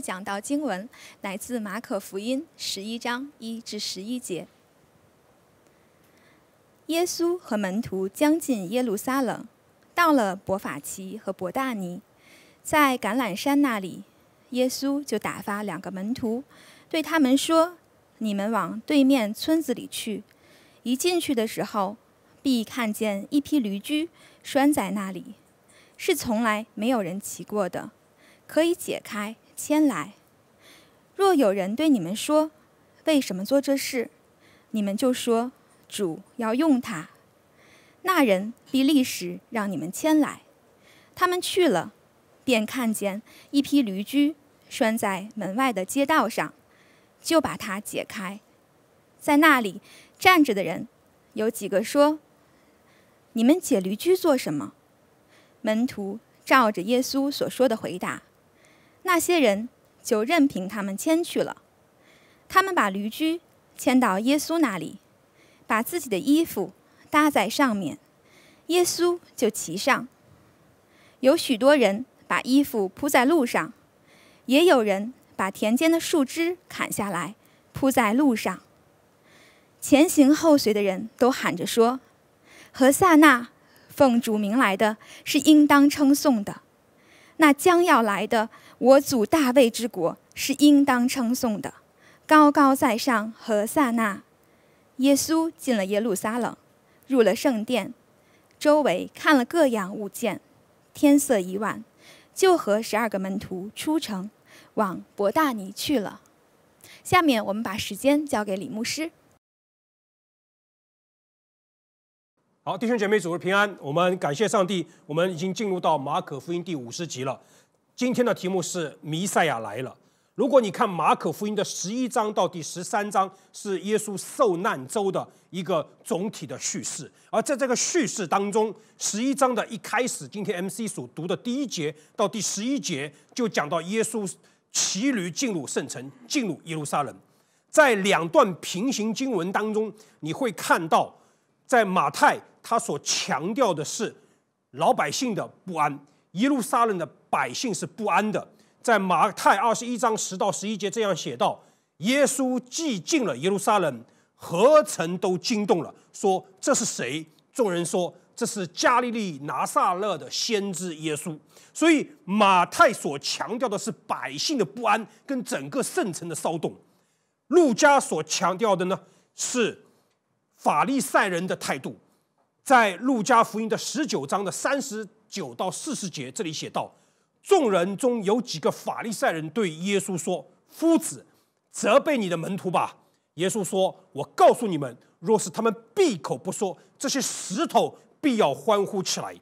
讲到经文，来自马可福音十一章一至十一节。耶稣和门徒将近耶路撒冷，到了伯法奇和伯大尼，在橄榄山那里，耶稣就打发两个门徒，对他们说：“你们往对面村子里去，一进去的时候，必看见一匹驴驹拴在那里，是从来没有人骑过的，可以解开。”迁来。若有人对你们说：“为什么做这事？”你们就说：“主要用他。”那人必立时让你们迁来。他们去了，便看见一批驴驹拴在门外的街道上，就把它解开。在那里站着的人，有几个说：“你们解驴驹做什么？”门徒照着耶稣所说的回答。那些人就任凭他们迁去了。他们把驴驹牵到耶稣那里，把自己的衣服搭在上面。耶稣就骑上。有许多人把衣服铺在路上，也有人把田间的树枝砍下来铺在路上。前行后随的人都喊着说：“何塞纳，奉主名来的，是应当称颂的。那将要来的。”我祖大卫之国是应当称颂的，高高在上何塞纳，耶稣进了耶路撒冷，入了圣殿，周围看了各样物件，天色已晚，就和十二个门徒出城，往伯大尼去了。下面我们把时间交给李牧师。好，弟兄姐妹，主日平安。我们感谢上帝，我们已经进入到马可福音第五十集了。今天的题目是《弥赛亚来了》。如果你看马可福音的十一章到第十三章，是耶稣受难周的一个总体的叙事。而在这个叙事当中，十一章的一开始，今天 MC 所读的第一节到第十一节，就讲到耶稣骑驴进入圣城，进入耶路撒冷。在两段平行经文当中，你会看到，在马太他所强调的是老百姓的不安，耶路撒冷的。百姓是不安的，在马太二十一章十到十一节这样写道：“耶稣既进了耶路撒冷，何曾都惊动了，说这是谁？众人说这是加利利拿撒勒的先知耶稣。”所以马太所强调的是百姓的不安跟整个圣城的骚动。路加所强调的呢是法利赛人的态度，在路加福音的十九章的三十九到四十节这里写道。众人中有几个法利赛人对耶稣说：“夫子，责备你的门徒吧。”耶稣说：“我告诉你们，若是他们闭口不说，这些石头必要欢呼起来。”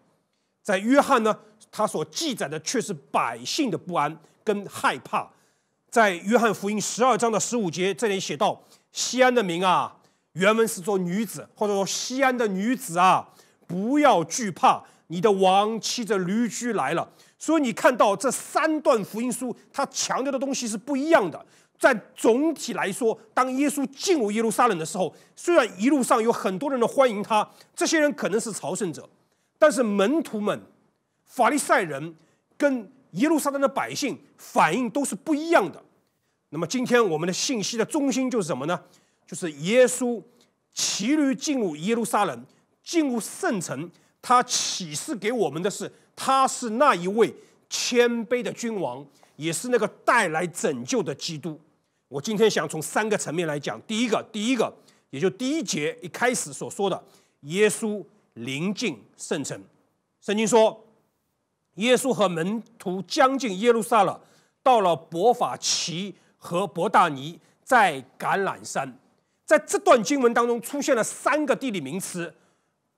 在约翰呢，他所记载的却是百姓的不安跟害怕。在约翰福音十二章的十五节这里写道：“西安的民啊，原文是做女子，或者说西安的女子啊，不要惧怕，你的王骑着驴驹来了。”所以你看到这三段福音书，它强调的东西是不一样的。在总体来说，当耶稣进入耶路撒冷的时候，虽然一路上有很多人的欢迎他，这些人可能是朝圣者，但是门徒们、法利赛人跟耶路撒冷的百姓反应都是不一样的。那么今天我们的信息的中心就是什么呢？就是耶稣骑驴进入耶路撒冷，进入圣城，他启示给我们的是。他是那一位谦卑的君王，也是那个带来拯救的基督。我今天想从三个层面来讲。第一个，第一个，也就第一节一开始所说的，耶稣临近圣城。圣经说，耶稣和门徒将近耶路撒冷，到了伯法奇和伯大尼，在橄榄山。在这段经文当中出现了三个地理名词。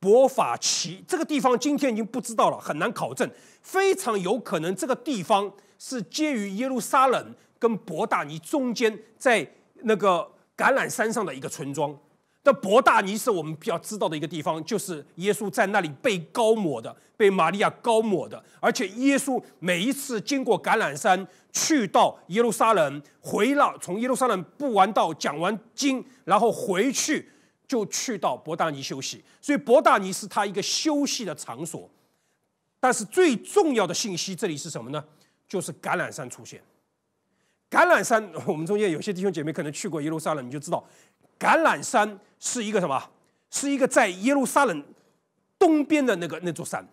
伯法奇这个地方今天已经不知道了，很难考证。非常有可能这个地方是介于耶路撒冷跟伯大尼中间，在那个橄榄山上的一个村庄。的伯大尼是我们比较知道的一个地方，就是耶稣在那里被膏抹的，被玛利亚膏抹的。而且耶稣每一次经过橄榄山，去到耶路撒冷，回了从耶路撒冷布完道、讲完经，然后回去。就去到博大尼休息，所以博大尼是他一个休息的场所。但是最重要的信息，这里是什么呢？就是橄榄山出现。橄榄山，我们中间有些弟兄姐妹可能去过耶路撒冷，你就知道，橄榄山是一个什么？是一个在耶路撒冷东边的那个那座山，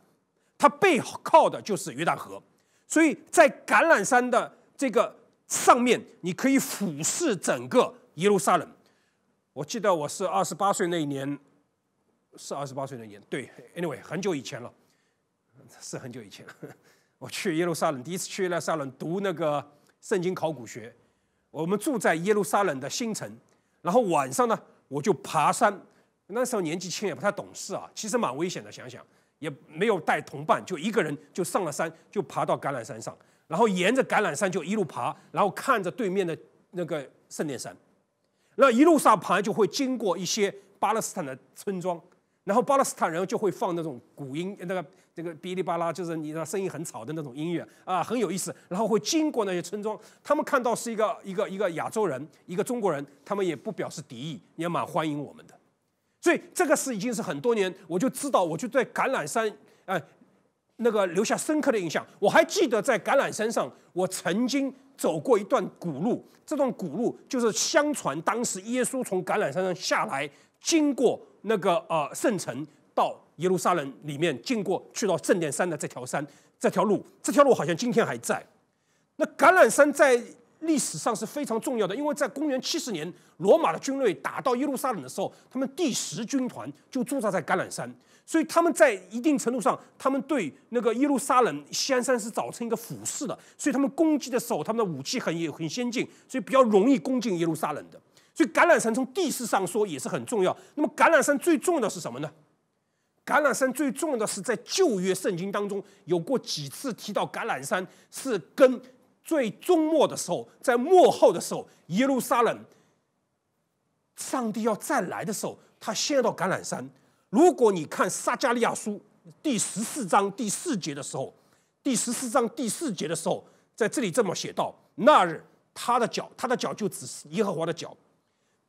它背靠的就是约旦河。所以在橄榄山的这个上面，你可以俯视整个耶路撒冷。我记得我是二十八岁那一年，是二十八岁那年。对，anyway，很久以前了，是很久以前。我去耶路撒冷，第一次去耶路撒冷读那个圣经考古学。我们住在耶路撒冷的新城，然后晚上呢，我就爬山。那时候年纪轻，也不太懂事啊，其实蛮危险的。想想也没有带同伴，就一个人就上了山，就爬到橄榄山上，然后沿着橄榄山就一路爬，然后看着对面的那个圣殿山。那一路上盘就会经过一些巴勒斯坦的村庄，然后巴勒斯坦人就会放那种古音，那个那个哔哩吧啦，就是你的声音很吵的那种音乐啊，很有意思。然后会经过那些村庄，他们看到是一个一个一个亚洲人，一个中国人，他们也不表示敌意，也蛮欢迎我们的。所以这个事已经是很多年，我就知道，我就对橄榄山哎那个留下深刻的印象。我还记得在橄榄山上，我曾经。走过一段古路，这段古路就是相传当时耶稣从橄榄山上下来，经过那个呃圣城到耶路撒冷里面，经过去到正殿山的这条山这条路，这条路好像今天还在。那橄榄山在历史上是非常重要的，因为在公元七十年罗马的军队打到耶路撒冷的时候，他们第十军团就驻扎在橄榄山。所以他们在一定程度上，他们对那个耶路撒冷、安山是造成一个俯视的，所以他们攻击的时候，他们的武器很也很先进，所以比较容易攻进耶路撒冷的。所以橄榄山从地势上说也是很重要。那么橄榄山最重要的是什么呢？橄榄山最重要的是在旧约圣经当中有过几次提到橄榄山是跟最终末的时候，在末后的时候，耶路撒冷，上帝要再来的时候，他先到橄榄山。如果你看撒加利亚书第十四章第四节的时候，第十四章第四节的时候，在这里这么写道：“那日，他的脚，他的脚就指耶和华的脚，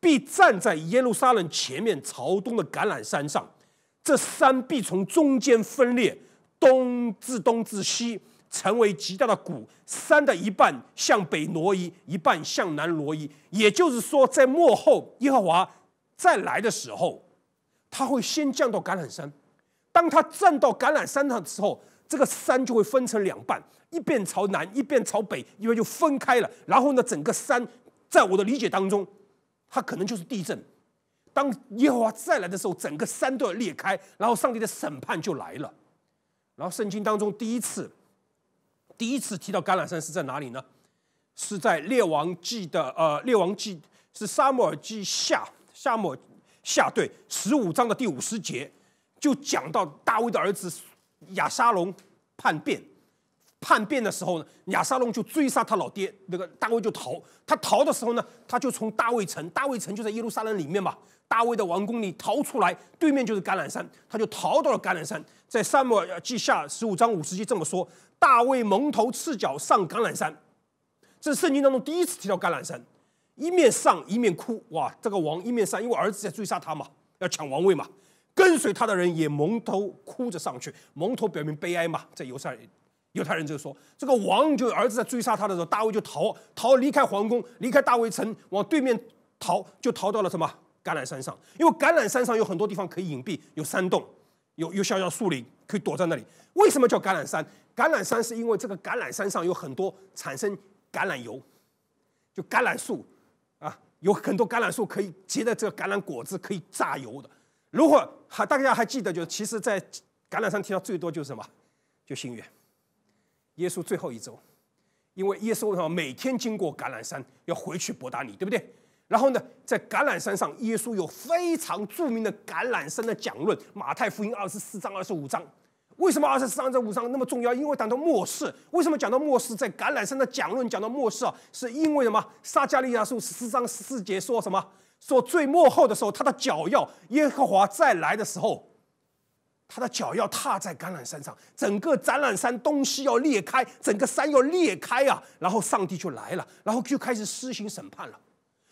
必站在耶路撒冷前面朝东的橄榄山上。这山必从中间分裂，东至东至西成为极大的谷。山的一半向北挪移，一半向南挪移。也就是说，在末后耶和华再来的时候。”它会先降到橄榄山，当它站到橄榄山上的时候，这个山就会分成两半，一边朝南，一边朝北，因为就分开了。然后呢，整个山，在我的理解当中，它可能就是地震。当耶和华再来的时候，整个山都要裂开，然后上帝的审判就来了。然后圣经当中第一次，第一次提到橄榄山是在哪里呢？是在列王记的呃列王记是沙漠耳记下夏漠下对十五章的第五十节，就讲到大卫的儿子亚沙龙叛变。叛变的时候呢，亚沙龙就追杀他老爹，那个大卫就逃。他逃的时候呢，他就从大卫城，大卫城就在耶路撒冷里面嘛，大卫的王宫里逃出来，对面就是橄榄山，他就逃到了橄榄山。在《撒母耳记下》十五章五十节这么说：大卫蒙头赤脚上橄榄山，这是圣经当中第一次提到橄榄山。一面上一面哭，哇！这个王一面上，因为儿子在追杀他嘛，要抢王位嘛。跟随他的人也蒙头哭着上去，蒙头表明悲哀嘛。在犹太，犹太人就说，这个王就儿子在追杀他的时候，大卫就逃逃离开皇宫，离开大卫城，往对面逃，就逃到了什么橄榄山上？因为橄榄山上有很多地方可以隐蔽，有山洞，有有小小树林，可以躲在那里。为什么叫橄榄山？橄榄山是因为这个橄榄山上有很多产生橄榄油，就橄榄树。有很多橄榄树可以结的这个橄榄果子可以榨油的。如果还大家还记得，就是其实，在橄榄上提到最多就是什么，就新约，耶稣最后一周，因为耶稣每天经过橄榄山要回去博达尼，对不对？然后呢，在橄榄山上，耶稣有非常著名的橄榄山的讲论，马太福音二十四章、二十五章。为什么二十四章、二五章那么重要？因为讲到末世。为什么讲到末世，在橄榄山的讲论讲到末世啊？是因为什么？撒加利亚书十四章十四节说什么？说最末后的时候，他的脚要耶和华再来的时候，他的脚要踏在橄榄山上，整个橄榄山东西要裂开，整个山要裂开啊！然后上帝就来了，然后就开始施行审判了。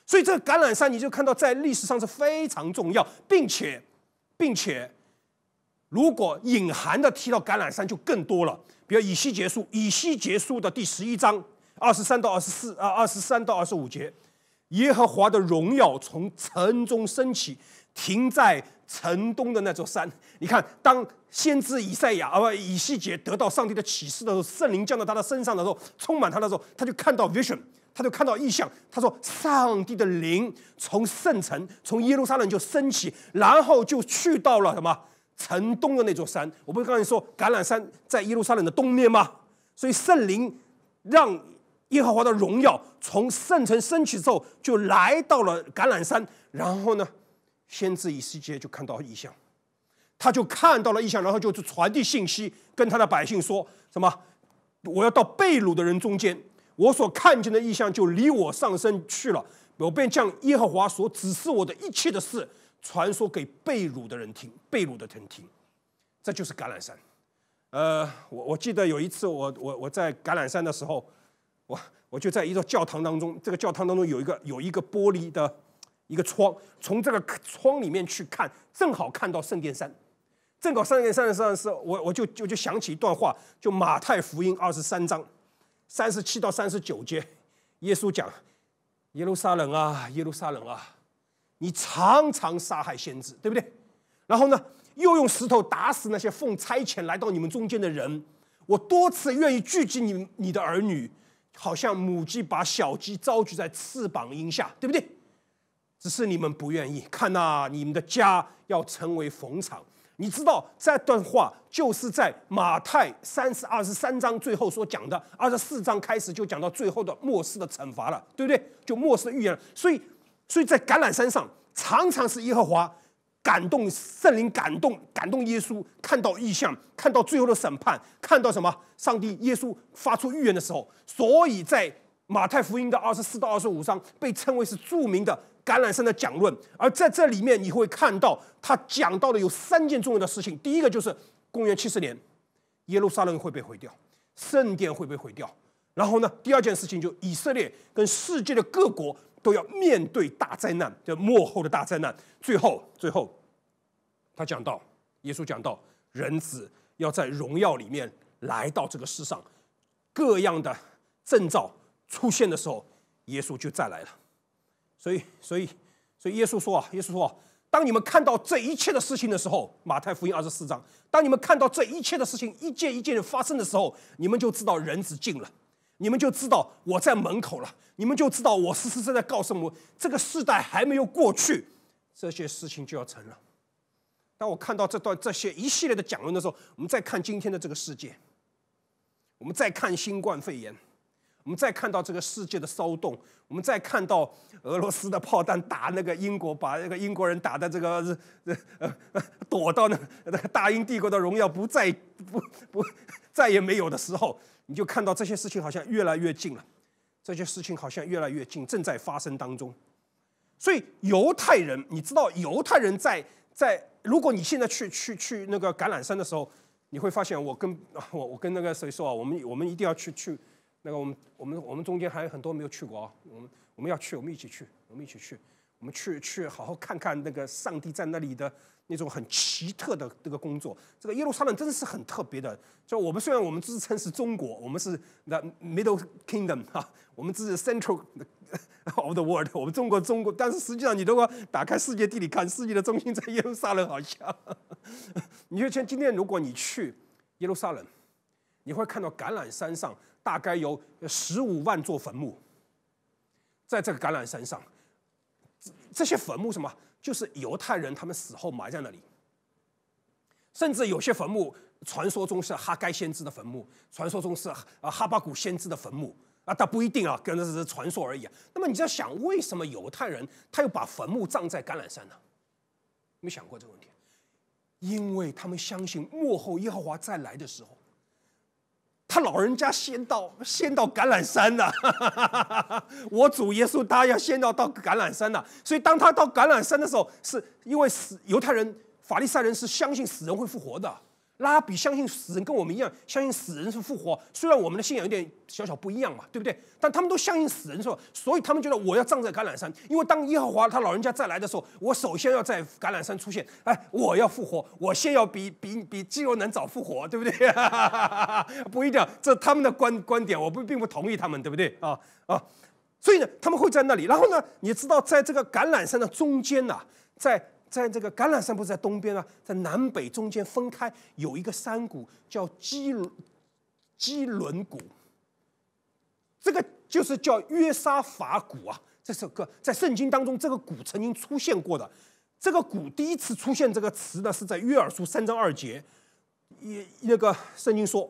所以这个橄榄山，你就看到在历史上是非常重要，并且，并且。如果隐含的提到橄榄山就更多了，比如以西结束，以西结束的第十一章二十三到二十四啊，二十三到二十五节，耶和华的荣耀从城中升起，停在城东的那座山。你看，当先知以赛亚啊，以西结得到上帝的启示的时候，圣灵降到他的身上的时候，充满他的时候，他就看到 vision，他就看到异象。他说，上帝的灵从圣城，从耶路撒冷就升起，然后就去到了什么？城东的那座山，我不是刚才说橄榄山在耶路撒冷的东面吗？所以圣灵让耶和华的荣耀从圣城升起之后，就来到了橄榄山。然后呢，先知以西结就看到异象，他就看到了异象，然后就传递信息，跟他的百姓说什么：“我要到被掳的人中间，我所看见的异象就离我上升去了。我便将耶和华所指示我的一切的事。”传说给被掳的人听，被掳的人听，这就是橄榄山。呃，我我记得有一次，我我我在橄榄山的时候，我我就在一座教堂当中，这个教堂当中有一个有一个玻璃的一个窗，从这个窗里面去看，正好看到圣殿山。正好圣殿山的时候，是我我就我就想起一段话，就马太福音二十三章三十七到三十九节，耶稣讲：“耶路撒冷啊，耶路撒冷啊。”你常常杀害先知，对不对？然后呢，又用石头打死那些奉差遣来到你们中间的人。我多次愿意聚集你你的儿女，好像母鸡把小鸡召集在翅膀荫下，对不对？只是你们不愿意。看那你们的家要成为坟场。你知道这段话就是在马太三十二十三章最后所讲的，二十四章开始就讲到最后的末世的惩罚了，对不对？就末世预言，所以。所以在橄榄山上，常常是耶和华感动圣灵，感动感动耶稣，看到异象，看到最后的审判，看到什么？上帝耶稣发出预言的时候。所以在马太福音的二十四到二十五章，被称为是著名的橄榄山的讲论。而在这里面，你会看到他讲到的有三件重要的事情。第一个就是公元七十年，耶路撒冷会被毁掉，圣殿会被毁掉。然后呢，第二件事情就以色列跟世界的各国。都要面对大灾难，的幕后的大灾难。最后，最后，他讲到，耶稣讲到，人子要在荣耀里面来到这个世上，各样的征兆出现的时候，耶稣就再来了。所以，所以，所以，耶稣说啊，耶稣说，啊。当你们看到这一切的事情的时候，《马太福音》二十四章，当你们看到这一切的事情一件一件发生的时候，你们就知道人子近了。你们就知道我在门口了，你们就知道我实实在在告诉我，这个时代还没有过去，这些事情就要成了。当我看到这段这些一系列的讲论的时候，我们再看今天的这个世界，我们再看新冠肺炎。我们再看到这个世界的骚动，我们再看到俄罗斯的炮弹打那个英国，把那个英国人打的这个呃躲到那那个大英帝国的荣耀不再不不再也没有的时候，你就看到这些事情好像越来越近了，这些事情好像越来越近，正在发生当中。所以犹太人，你知道犹太人在在，如果你现在去去去那个橄榄山的时候，你会发现我跟我我跟那个谁说啊，我们我们一定要去去。那个我们我们我们中间还有很多没有去过啊，我们我们要去，我们一起去，我们一起去，我们去去好好看看那个上帝在那里的那种很奇特的这个工作。这个耶路撒冷真的是很特别的。就我们虽然我们自称是中国，我们是 the Middle Kingdom 啊，我们自己 Central of the world，我们中国中国，但是实际上你如果打开世界地理看，世界的中心在耶路撒冷，好像。你就像今天如果你去耶路撒冷，你会看到橄榄山上。大概有十五万座坟墓，在这个橄榄山上，这这些坟墓什么？就是犹太人他们死后埋在那里。甚至有些坟墓，传说中是哈盖先知的坟墓，传说中是呃哈巴古先知的坟墓啊，但不一定啊，跟这是传说而已。啊。那么你要想，为什么犹太人他又把坟墓葬在橄榄山呢？没想过这个问题，因为他们相信幕后耶和华再来的时候。他老人家先到，先到橄榄山呐！我主耶稣他要先到到橄榄山呐，所以当他到橄榄山的时候，是因为死犹太人、法利赛人是相信死人会复活的。拉比相信死人跟我们一样，相信死人是复活。虽然我们的信仰有点小小不一样嘛，对不对？但他们都相信死人是吧？所以他们觉得我要葬在橄榄山，因为当耶和华他老人家再来的时候，我首先要在橄榄山出现。哎，我要复活，我先要比比比肌肉男早复活，对不对？不一定，这他们的观观点我不并不同意他们，对不对？啊啊，所以呢，他们会在那里。然后呢，你知道，在这个橄榄山的中间呐，在。在这个橄榄山不是在东边啊，在南北中间分开有一个山谷叫基基伦谷，这个就是叫约沙法谷啊。这首歌在圣经当中这个谷曾经出现过的，这个谷第一次出现这个词呢是在约珥书三章二节，一那个圣经说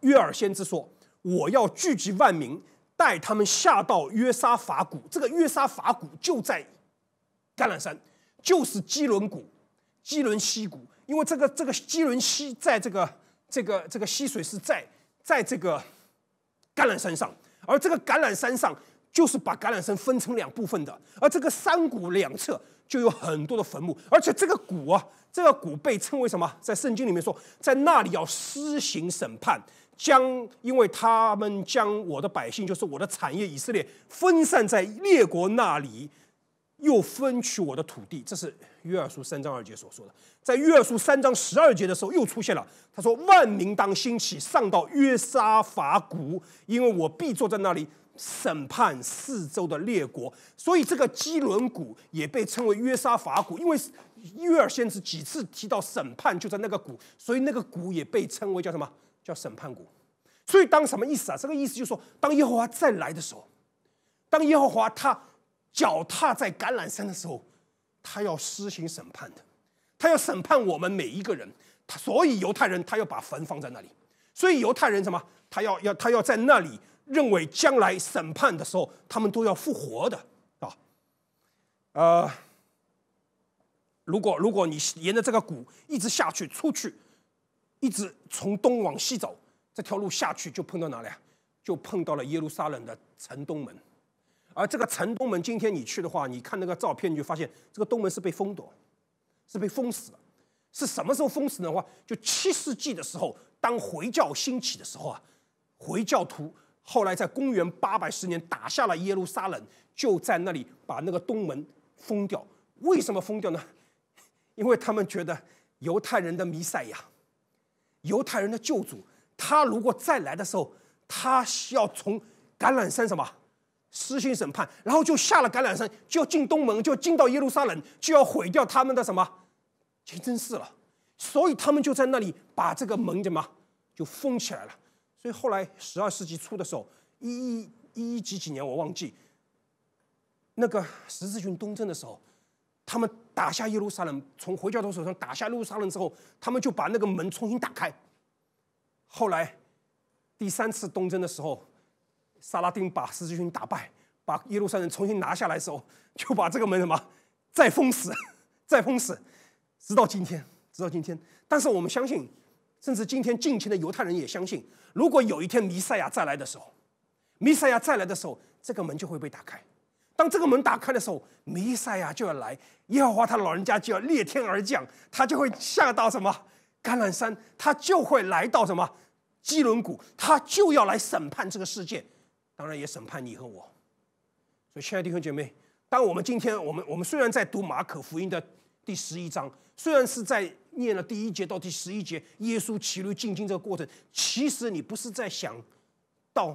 约尔先知说我要聚集万民，带他们下到约沙法谷，这个约沙法谷就在橄榄山。就是基伦谷，基伦溪谷，因为这个这个基伦溪在这个这个这个溪水是在在这个橄榄山上，而这个橄榄山上就是把橄榄山分成两部分的，而这个山谷两侧就有很多的坟墓，而且这个谷啊，这个谷被称为什么？在圣经里面说，在那里要施行审判，将因为他们将我的百姓，就是我的产业以色列分散在列国那里。又分取我的土地，这是约尔书三章二节所说的。在约尔书三章十二节的时候，又出现了。他说：“万民当兴起，上到约沙法谷，因为我必坐在那里审判四周的列国。”所以这个基伦谷也被称为约沙法谷，因为约尔先知几次提到审判就在那个谷，所以那个谷也被称为叫什么叫审判谷。所以当什么意思啊？这个意思就是说，当耶和华再来的时候，当耶和华他。脚踏在橄榄山的时候，他要施行审判的，他要审判我们每一个人。他所以犹太人他要把坟放在那里，所以犹太人什么？他要要他要在那里认为将来审判的时候他们都要复活的啊。呃，如果如果你沿着这个谷一直下去出去，一直从东往西走，这条路下去就碰到哪里？啊？就碰到了耶路撒冷的城东门。而这个城东门，今天你去的话，你看那个照片，你就发现这个东门是被封堵，是被封死的。是什么时候封死的？话就七世纪的时候，当回教兴起的时候啊，回教徒后来在公元八百十年打下了耶路撒冷，就在那里把那个东门封掉。为什么封掉呢？因为他们觉得犹太人的弥赛亚，犹太人的救主，他如果再来的时候，他要从橄榄山什么？私刑审判，然后就下了橄榄山，就要进东门，就要进到耶路撒冷，就要毁掉他们的什么清真寺了，所以他们就在那里把这个门怎么就封起来了。所以后来十二世纪初的时候，一一一几几年我忘记，那个十字军东征的时候，他们打下耶路撒冷，从回教徒手上打下耶路撒冷之后，他们就把那个门重新打开。后来第三次东征的时候。萨拉丁把十字军打败，把耶路撒冷重新拿下来的时候，就把这个门什么，再封死，再封死，直到今天，直到今天。但是我们相信，甚至今天近亲的犹太人也相信，如果有一天弥赛亚再来的时候，弥赛亚再来的时候，这个门就会被打开。当这个门打开的时候，弥赛亚就要来，耶和华他老人家就要裂天而降，他就会下到什么橄榄山，他就会来到什么基伦谷，他就要来审判这个世界。当然也审判你和我，所以亲爱的弟兄姐妹，当我们今天我们我们虽然在读马可福音的第十一章，虽然是在念了第一节到第十一节耶稣骑驴进京这个过程，其实你不是在想到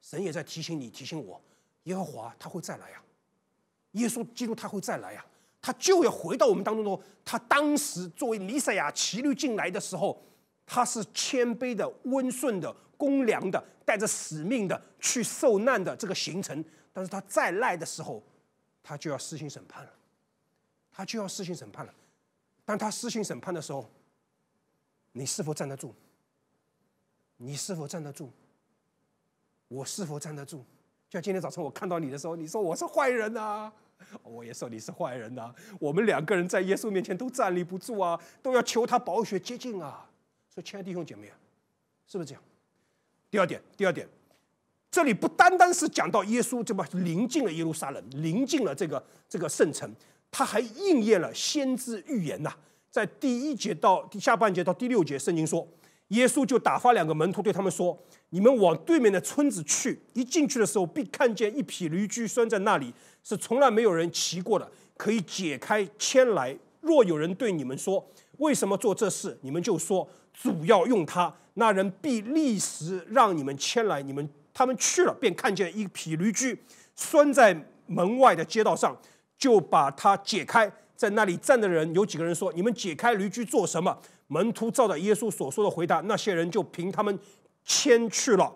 神也在提醒你提醒我，耶和华他会再来呀，耶稣基督他会再来呀，他就要回到我们当中。他当时作为弥赛亚骑驴进来的时候，他是谦卑的、温顺的。公粮的带着使命的去受难的这个行程，但是他再赖的时候，他就要施行审判了，他就要施行审判了。当他施行审判的时候，你是否站得住？你是否站得住？我是否站得住？就像今天早晨我看到你的时候，你说我是坏人呐，我也说你是坏人呐。我们两个人在耶稣面前都站立不住啊，都要求他保血接近啊。所以，亲爱的弟兄姐妹，是不是这样？第二点，第二点，这里不单单是讲到耶稣，这么临近了耶路撒冷，临近了这个这个圣城，他还应验了先知预言呐。在第一节到下半节到第六节，圣经说，耶稣就打发两个门徒对他们说：“你们往对面的村子去，一进去的时候，必看见一匹驴驹拴在那里，是从来没有人骑过的，可以解开牵来。若有人对你们说为什么做这事，你们就说。”主要用它，那人必立时让你们牵来。你们他们去了，便看见一匹驴驹拴在门外的街道上，就把它解开。在那里站的人有几个人说：“你们解开驴驹做什么？”门徒照着耶稣所说的回答，那些人就凭他们牵去了。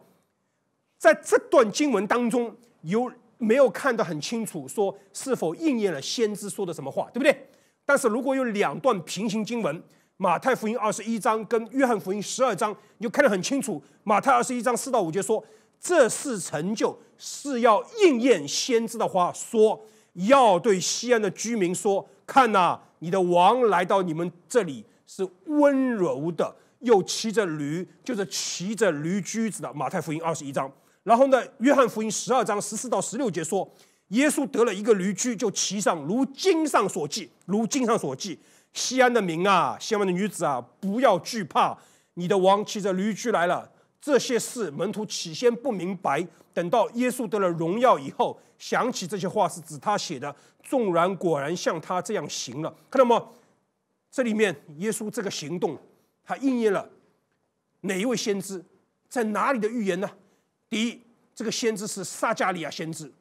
在这段经文当中，有没有看得很清楚，说是否应验了先知说的什么话，对不对？但是如果有两段平行经文。马太福音二十一章跟约翰福音十二章，你就看得很清楚。马太二十一章四到五节说：“这是成就，是要应验先知的话，说要对西安的居民说，看呐，你的王来到你们这里是温柔的，又骑着驴，就是骑着驴驹子的。”马太福音二十一章。然后呢，约翰福音十二章十四到十六节说：“耶稣得了一个驴驹，就骑上，如经上所记，如经上所记。”西安的民啊，西安的女子啊，不要惧怕，你的王骑着驴驹来了。这些事门徒起先不明白，等到耶稣得了荣耀以后，想起这些话是指他写的，纵然果然像他这样行了，看到吗？这里面耶稣这个行动，他应验了哪一位先知，在哪里的预言呢？第一，这个先知是撒加利亚先知，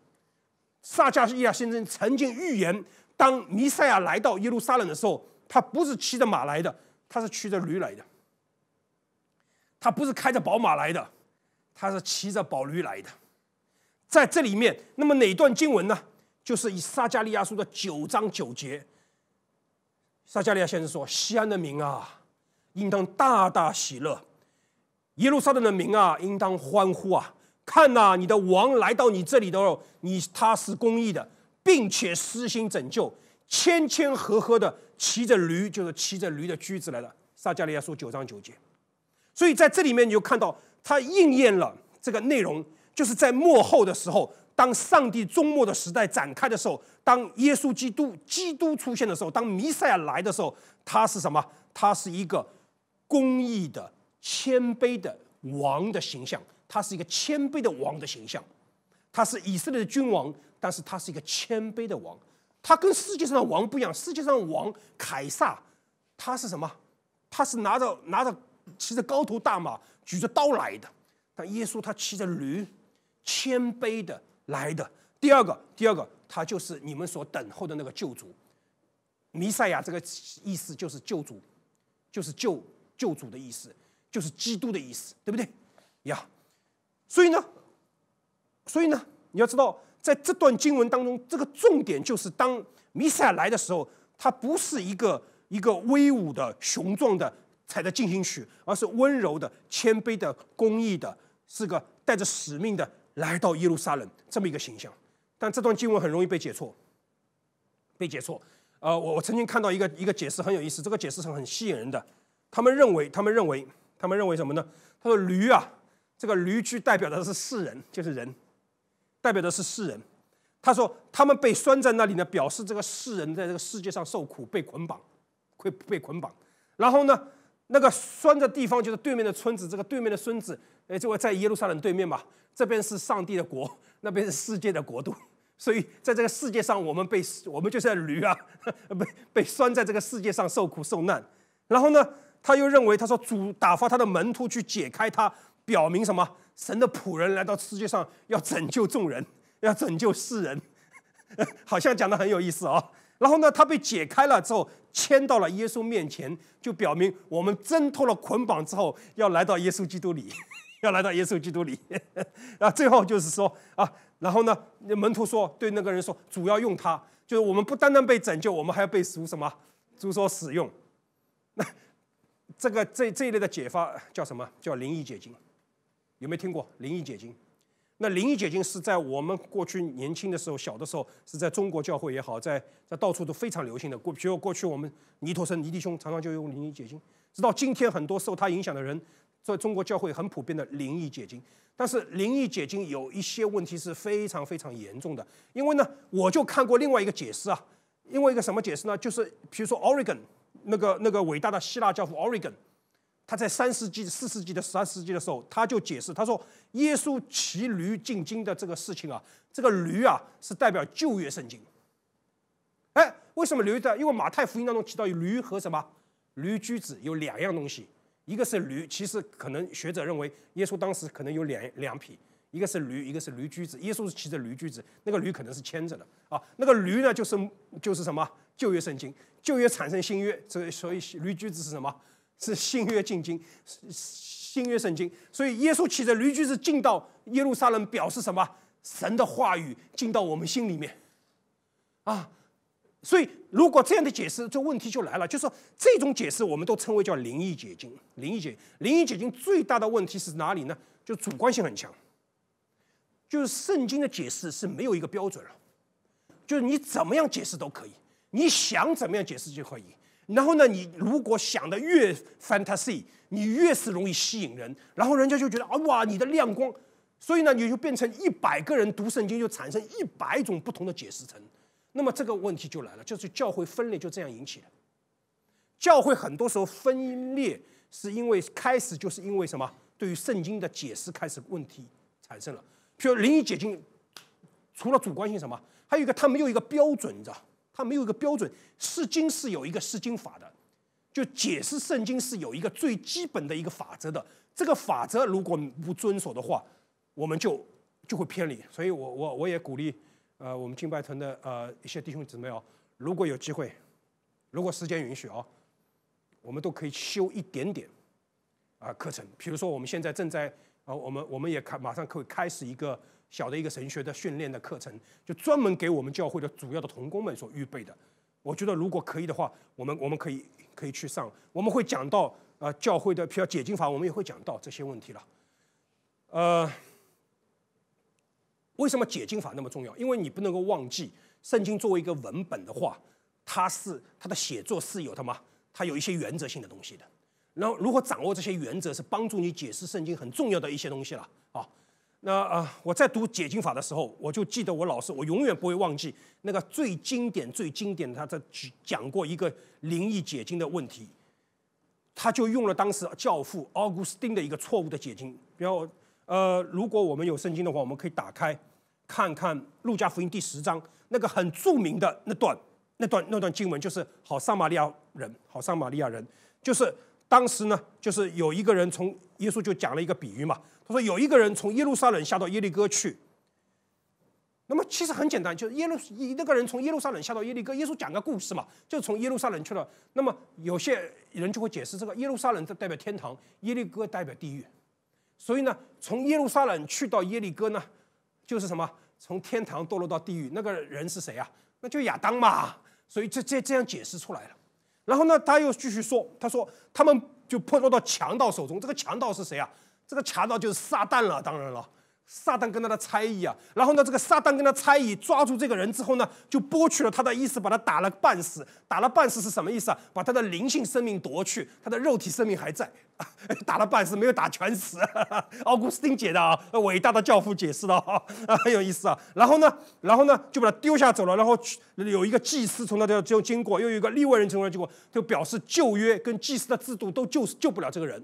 撒加利亚先知曾经预言，当弥赛亚来到耶路撒冷的时候。他不是骑着马来的，他是骑着驴来的；他不是开着宝马来的，他是骑着宝驴来的。在这里面，那么哪段经文呢？就是以撒加利亚书的九章九节。撒加利亚先生说：“西安的民啊，应当大大喜乐；耶路撒冷的民啊，应当欢呼啊！看呐，你的王来到你这里的时候，你他是公义的，并且施行拯救，谦谦和和的。”骑着驴，就是骑着驴的驹子来的。撒加利亚书九章九节，所以在这里面你就看到，他应验了这个内容，就是在末后的时候，当上帝终末的时代展开的时候，当耶稣基督基督出现的时候，当弥赛亚来的时候，他是什么？他是一个公义的、谦卑的王的形象，他是一个谦卑的王的形象，他是以色列的君王，但是他是一个谦卑的王。他跟世界上的王不一样，世界上王凯撒，他是什么？他是拿着拿着骑着高头大马举着刀来的。但耶稣他骑着驴，谦卑的来的。第二个，第二个，他就是你们所等候的那个救主，弥赛亚。这个意思就是救主，就是救救主的意思，就是基督的意思，对不对呀？所以呢，所以呢，你要知道。在这段经文当中，这个重点就是当弥赛亚来的时候，他不是一个一个威武的、雄壮的、踩着进行曲，而是温柔的、谦卑的、公益的，是个带着使命的来到耶路撒冷这么一个形象。但这段经文很容易被解错，被解错。呃，我我曾经看到一个一个解释很有意思，这个解释是很吸引人的。他们认为，他们认为，他们认为什么呢？他说驴啊，这个驴驹代表的是世人，就是人。代表的是世人，他说他们被拴在那里呢，表示这个世人在这个世界上受苦被捆绑，会被捆绑。然后呢，那个拴的地方就是对面的村子，这个对面的村子，这就在耶路撒冷对面嘛。这边是上帝的国，那边是世界的国度。所以在这个世界上，我们被我们就像驴啊，被被拴在这个世界上受苦受难。然后呢，他又认为他说主打发他的门徒去解开他，表明什么？神的仆人来到世界上，要拯救众人，要拯救世人，好像讲的很有意思哦。然后呢，他被解开了之后，牵到了耶稣面前，就表明我们挣脱了捆绑之后，要来到耶稣基督里，要来到耶稣基督里。后最后就是说啊，然后呢，门徒说对那个人说，主要用他，就是我们不单单被拯救，我们还要被赎什么，主所使用。那这个这这一类的解法叫什么叫灵异解经？有没有听过灵异解经？那灵异解经是在我们过去年轻的时候、小的时候，是在中国教会也好，在在到处都非常流行的。过，比如过去我们尼陀僧、尼弟兄常常就用灵异解经。直到今天，很多受他影响的人，在中国教会很普遍的灵异解经。但是灵异解经有一些问题是非常非常严重的。因为呢，我就看过另外一个解释啊，因为一个什么解释呢？就是比如说 Oregon 那个那个伟大的希腊教父 Oregon，他在三世纪、四世纪的十三世纪的时候，他就解释，他说：“耶稣骑驴进京的这个事情啊，这个驴啊是代表旧约圣经。”哎，为什么驴的？因为马太福音当中提到驴和什么驴驹子有两样东西，一个是驴，其实可能学者认为耶稣当时可能有两两匹，一个是驴，一个是驴驹子。耶稣是骑着驴驹子，那个驴可能是牵着的啊。那个驴呢，就是就是什么旧约圣经，旧约产生新约，这所以驴驹子是什么？是新约进经，新约圣经。所以耶稣骑着驴驹子进到耶路撒冷，表示什么？神的话语进到我们心里面，啊！所以如果这样的解释，这问题就来了，就是这种解释我们都称为叫灵异解经。灵异解灵异解经最大的问题是哪里呢？就主观性很强，就是圣经的解释是没有一个标准了，就是你怎么样解释都可以，你想怎么样解释就可以。然后呢，你如果想的越 fantasy，你越是容易吸引人，然后人家就觉得啊哇，你的亮光，所以呢，你就变成一百个人读圣经就产生一百种不同的解释层，那么这个问题就来了，就是教会分裂就这样引起的。教会很多时候分裂是因为开始就是因为什么？对于圣经的解释开始问题产生了，譬如灵异解经，除了主观性什么，还有一个他没有一个标准，你知道。它没有一个标准，释经是有一个释经法的，就解释圣经是有一个最基本的一个法则的。这个法则如果不遵守的话，我们就就会偏离。所以我我我也鼓励，呃，我们金白团的呃一些弟兄姊妹哦，如果有机会，如果时间允许啊，我们都可以修一点点啊课程。比如说我们现在正在啊，我们我们也开马上可以开始一个。小的一个神学的训练的课程，就专门给我们教会的主要的童工们所预备的。我觉得如果可以的话，我们我们可以可以去上。我们会讲到呃教会的比如解经法，我们也会讲到这些问题了。呃，为什么解经法那么重要？因为你不能够忘记，圣经作为一个文本的话，它是它的写作是有的嘛，它有一些原则性的东西的。然后如何掌握这些原则，是帮助你解释圣经很重要的一些东西了啊。那啊，我在读解经法的时候，我就记得我老师，我永远不会忘记那个最经典、最经典的，他在讲过一个灵异解经的问题，他就用了当时教父奥古斯丁的一个错误的解经。比后呃，如果我们有圣经的话，我们可以打开看看《路加福音》第十章那个很著名的那段、那段、那段经文，就是好撒玛利亚人，好撒玛利亚人，就是。当时呢，就是有一个人从耶稣就讲了一个比喻嘛，他说有一个人从耶路撒冷下到耶利哥去。那么其实很简单，就是耶路一那个人从耶路撒冷下到耶利哥，耶稣讲个故事嘛，就从耶路撒冷去了。那么有些人就会解释这个耶路撒冷代表天堂，耶利哥代表地狱，所以呢，从耶路撒冷去到耶利哥呢，就是什么？从天堂堕落到地狱。那个人是谁啊？那就亚当嘛。所以这这这样解释出来了。然后呢，他又继续说：“他说他们就碰落到强盗手中，这个强盗是谁啊？这个强盗就是撒旦了，当然了。”撒旦跟他的差役啊，然后呢，这个撒旦跟他的差役抓住这个人之后呢，就剥去了他的意识，把他打了半死。打了半死是什么意思啊？把他的灵性生命夺去，他的肉体生命还在。打了半死，没有打全死。奥古斯丁解的啊，伟大的教父解释的啊，很 有意思啊。然后呢，然后呢，就把他丢下走了。然后有一个祭司从那方就经过，又有一个利未人从那经过，就表示旧约跟祭司的制度都救救不了这个人，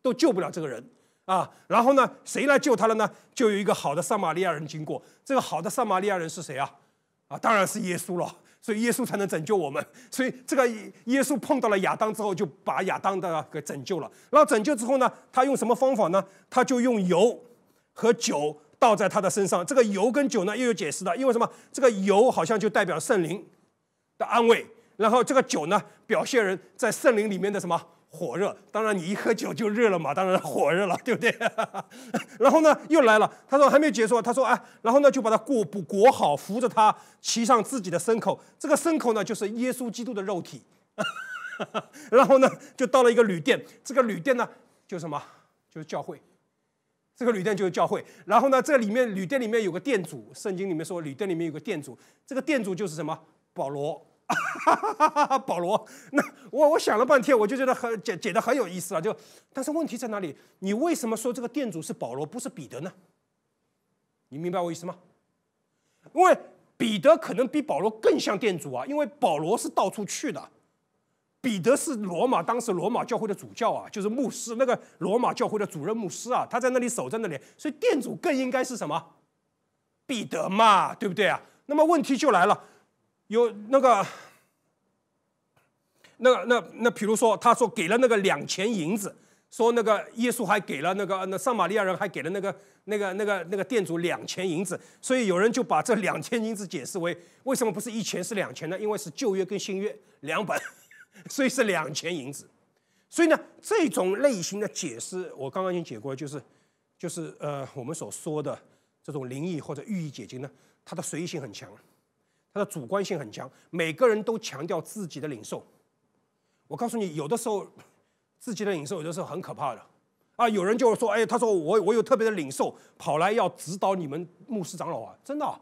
都救不了这个人。啊，然后呢，谁来救他了呢？就有一个好的撒玛利亚人经过。这个好的撒玛利亚人是谁啊？啊，当然是耶稣了。所以耶稣才能拯救我们。所以这个耶稣碰到了亚当之后，就把亚当的给拯救了。然后拯救之后呢，他用什么方法呢？他就用油和酒倒在他的身上。这个油跟酒呢，又有解释的。因为什么？这个油好像就代表圣灵的安慰，然后这个酒呢？表现人在圣灵里面的什么火热？当然，你一喝酒就热了嘛，当然火热了，对不对？然后呢，又来了，他说还没有结束，他说哎，然后呢就把他裹布裹好，扶着他骑上自己的牲口，这个牲口呢就是耶稣基督的肉体。然后呢就到了一个旅店，这个旅店呢就什么，就是教会，这个旅店就是教会。然后呢这里面旅店里面有个店主，圣经里面说旅店里面有个店主，这个店主就是什么保罗。哈哈哈哈哈！保罗，那我我想了半天，我就觉得很解解的很有意思了。就，但是问题在哪里？你为什么说这个店主是保罗，不是彼得呢？你明白我意思吗？因为彼得可能比保罗更像店主啊，因为保罗是到处去的，彼得是罗马当时罗马教会的主教啊，就是牧师那个罗马教会的主任牧师啊，他在那里守在那里，所以店主更应该是什么彼得嘛，对不对啊？那么问题就来了。有那个，那个，那那，比如说，他说给了那个两钱银子，说那个耶稣还给了那个那撒玛利亚人还给了那个那个那个那个店主两钱银子，所以有人就把这两钱银子解释为为什么不是一钱是两钱呢？因为是旧约跟新约两本，所以是两钱银子。所以呢，这种类型的解释，我刚刚已经解过，就是就是呃，我们所说的这种灵异或者寓意解经呢，它的随意性很强。他的主观性很强，每个人都强调自己的领受。我告诉你，有的时候自己的领受有的时候很可怕的啊！有人就说：“哎，他说我我有特别的领受，跑来要指导你们牧师长老啊，真的。”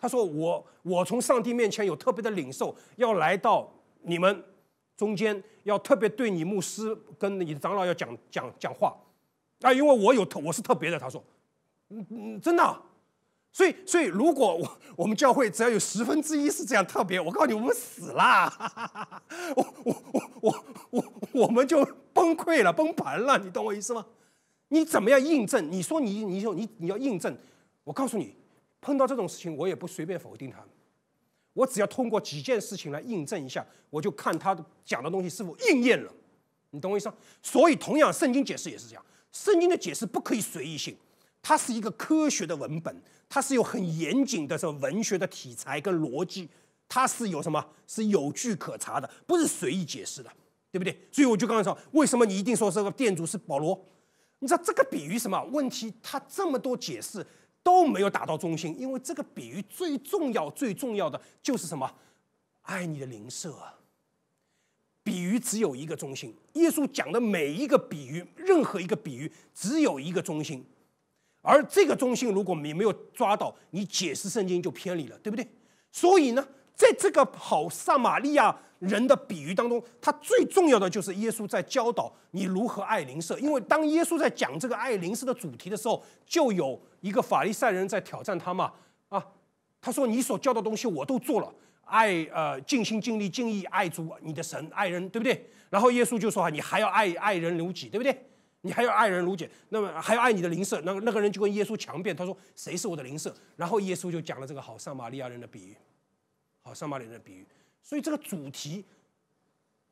他说：“我我从上帝面前有特别的领受，要来到你们中间，要特别对你牧师跟你的长老要讲讲讲话啊，因为我有特我是特别的。”他说：“嗯嗯，真的。”所以，所以，如果我我们教会只要有十分之一是这样特别，我告诉你，我们死啦！我我我我我，我们就崩溃了，崩盘了，你懂我意思吗？你怎么样印证？你说你，你说你你要印证？我告诉你，碰到这种事情，我也不随便否定他，我只要通过几件事情来印证一下，我就看他讲的东西是否应验了，你懂我意思吗？所以，同样，圣经解释也是这样，圣经的解释不可以随意性。它是一个科学的文本，它是有很严谨的，是文学的体裁跟逻辑，它是有什么是有据可查的，不是随意解释的，对不对？所以我就刚才说，为什么你一定说这个店主是保罗？你知道这个比喻什么问题？他这么多解释都没有打到中心，因为这个比喻最重要最重要的就是什么？爱你的灵舍。比喻只有一个中心，耶稣讲的每一个比喻，任何一个比喻只有一个中心。而这个中心，如果你没有抓到，你解释圣经就偏离了，对不对？所以呢，在这个好撒玛利亚人的比喻当中，他最重要的就是耶稣在教导你如何爱邻舍。因为当耶稣在讲这个爱邻舍的主题的时候，就有一个法利赛人在挑战他嘛。啊，他说你所教的东西我都做了，爱呃尽心尽力尽意爱主你的神，爱人，对不对？然后耶稣就说啊，你还要爱爱人如己，对不对？你还要爱人如己，那么还要爱你的邻舍，那个那个人就跟耶稣强辩，他说谁是我的邻舍？然后耶稣就讲了这个好上马利亚人的比喻，好上马利亚人的比喻。所以这个主题，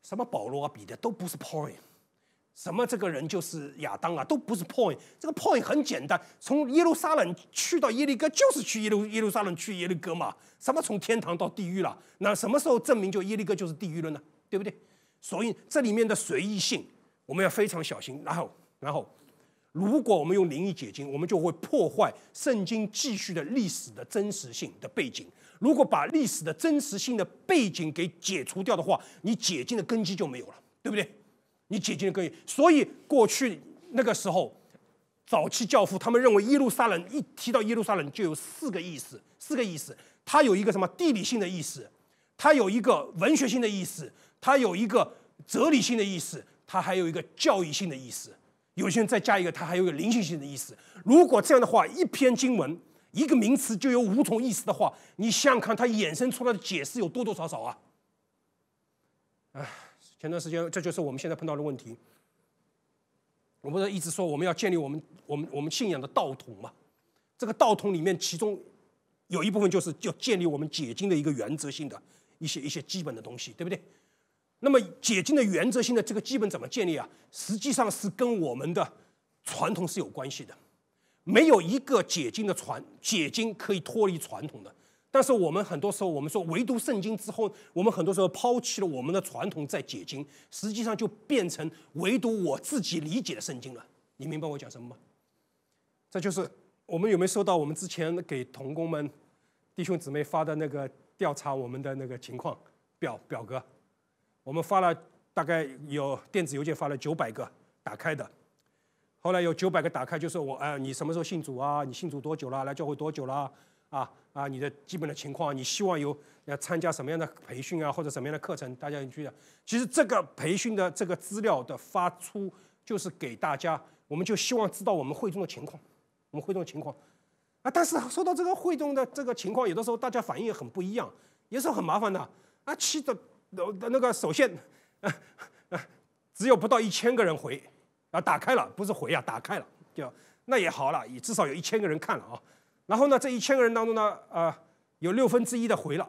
什么保罗啊比的都不是 point，什么这个人就是亚当啊都不是 point。这个 point 很简单，从耶路撒冷去到耶利哥就是去耶路耶路撒冷去耶利哥嘛。什么从天堂到地狱了？那什么时候证明就耶利哥就是地狱了呢？对不对？所以这里面的随意性我们要非常小心，然后。然后，如果我们用灵异解经，我们就会破坏圣经继续的历史的真实性的背景。如果把历史的真实性的背景给解除掉的话，你解经的根基就没有了，对不对？你解经的根，所以过去那个时候，早期教父他们认为耶路撒冷一提到耶路撒冷就有四个意思，四个意思，它有一个什么地理性的意思，它有一个文学性的意思，它有一个哲理性的意思，它还有一个教育性的意思。有些人再加一个，它还有个灵性性的意思。如果这样的话，一篇经文一个名词就有五种意思的话，你想想看，它衍生出来的解释有多多少少啊？哎，前段时间，这就是我们现在碰到的问题。我不是一直说我们要建立我们我们我们信仰的道统嘛，这个道统里面，其中有一部分就是要建立我们解经的一个原则性的一些一些基本的东西，对不对？那么解经的原则性的这个基本怎么建立啊？实际上是跟我们的传统是有关系的。没有一个解经的传解经可以脱离传统的。但是我们很多时候，我们说唯独圣经之后，我们很多时候抛弃了我们的传统，在解经，实际上就变成唯独我自己理解的圣经了。你明白我讲什么吗？这就是我们有没有收到我们之前给同工们、弟兄姊妹发的那个调查我们的那个情况表表格？我们发了大概有电子邮件发了九百个打开的，后来有九百个打开，就是我啊，你什么时候信主啊？你信主多久了？来教会多久了？啊啊，你的基本的情况，你希望有要参加什么样的培训啊，或者什么样的课程？大家去。其实这个培训的这个资料的发出，就是给大家，我们就希望知道我们会中的情况，我们会中的情况啊。但是说到这个会中的这个情况，有的时候大家反应也很不一样，也是很麻烦的啊，气的。那个首先，只有不到一千个人回，啊，打开了不是回啊，打开了，就那也好了，至少有一千个人看了啊。然后呢，这一千个人当中呢，呃，有六分之一的回了，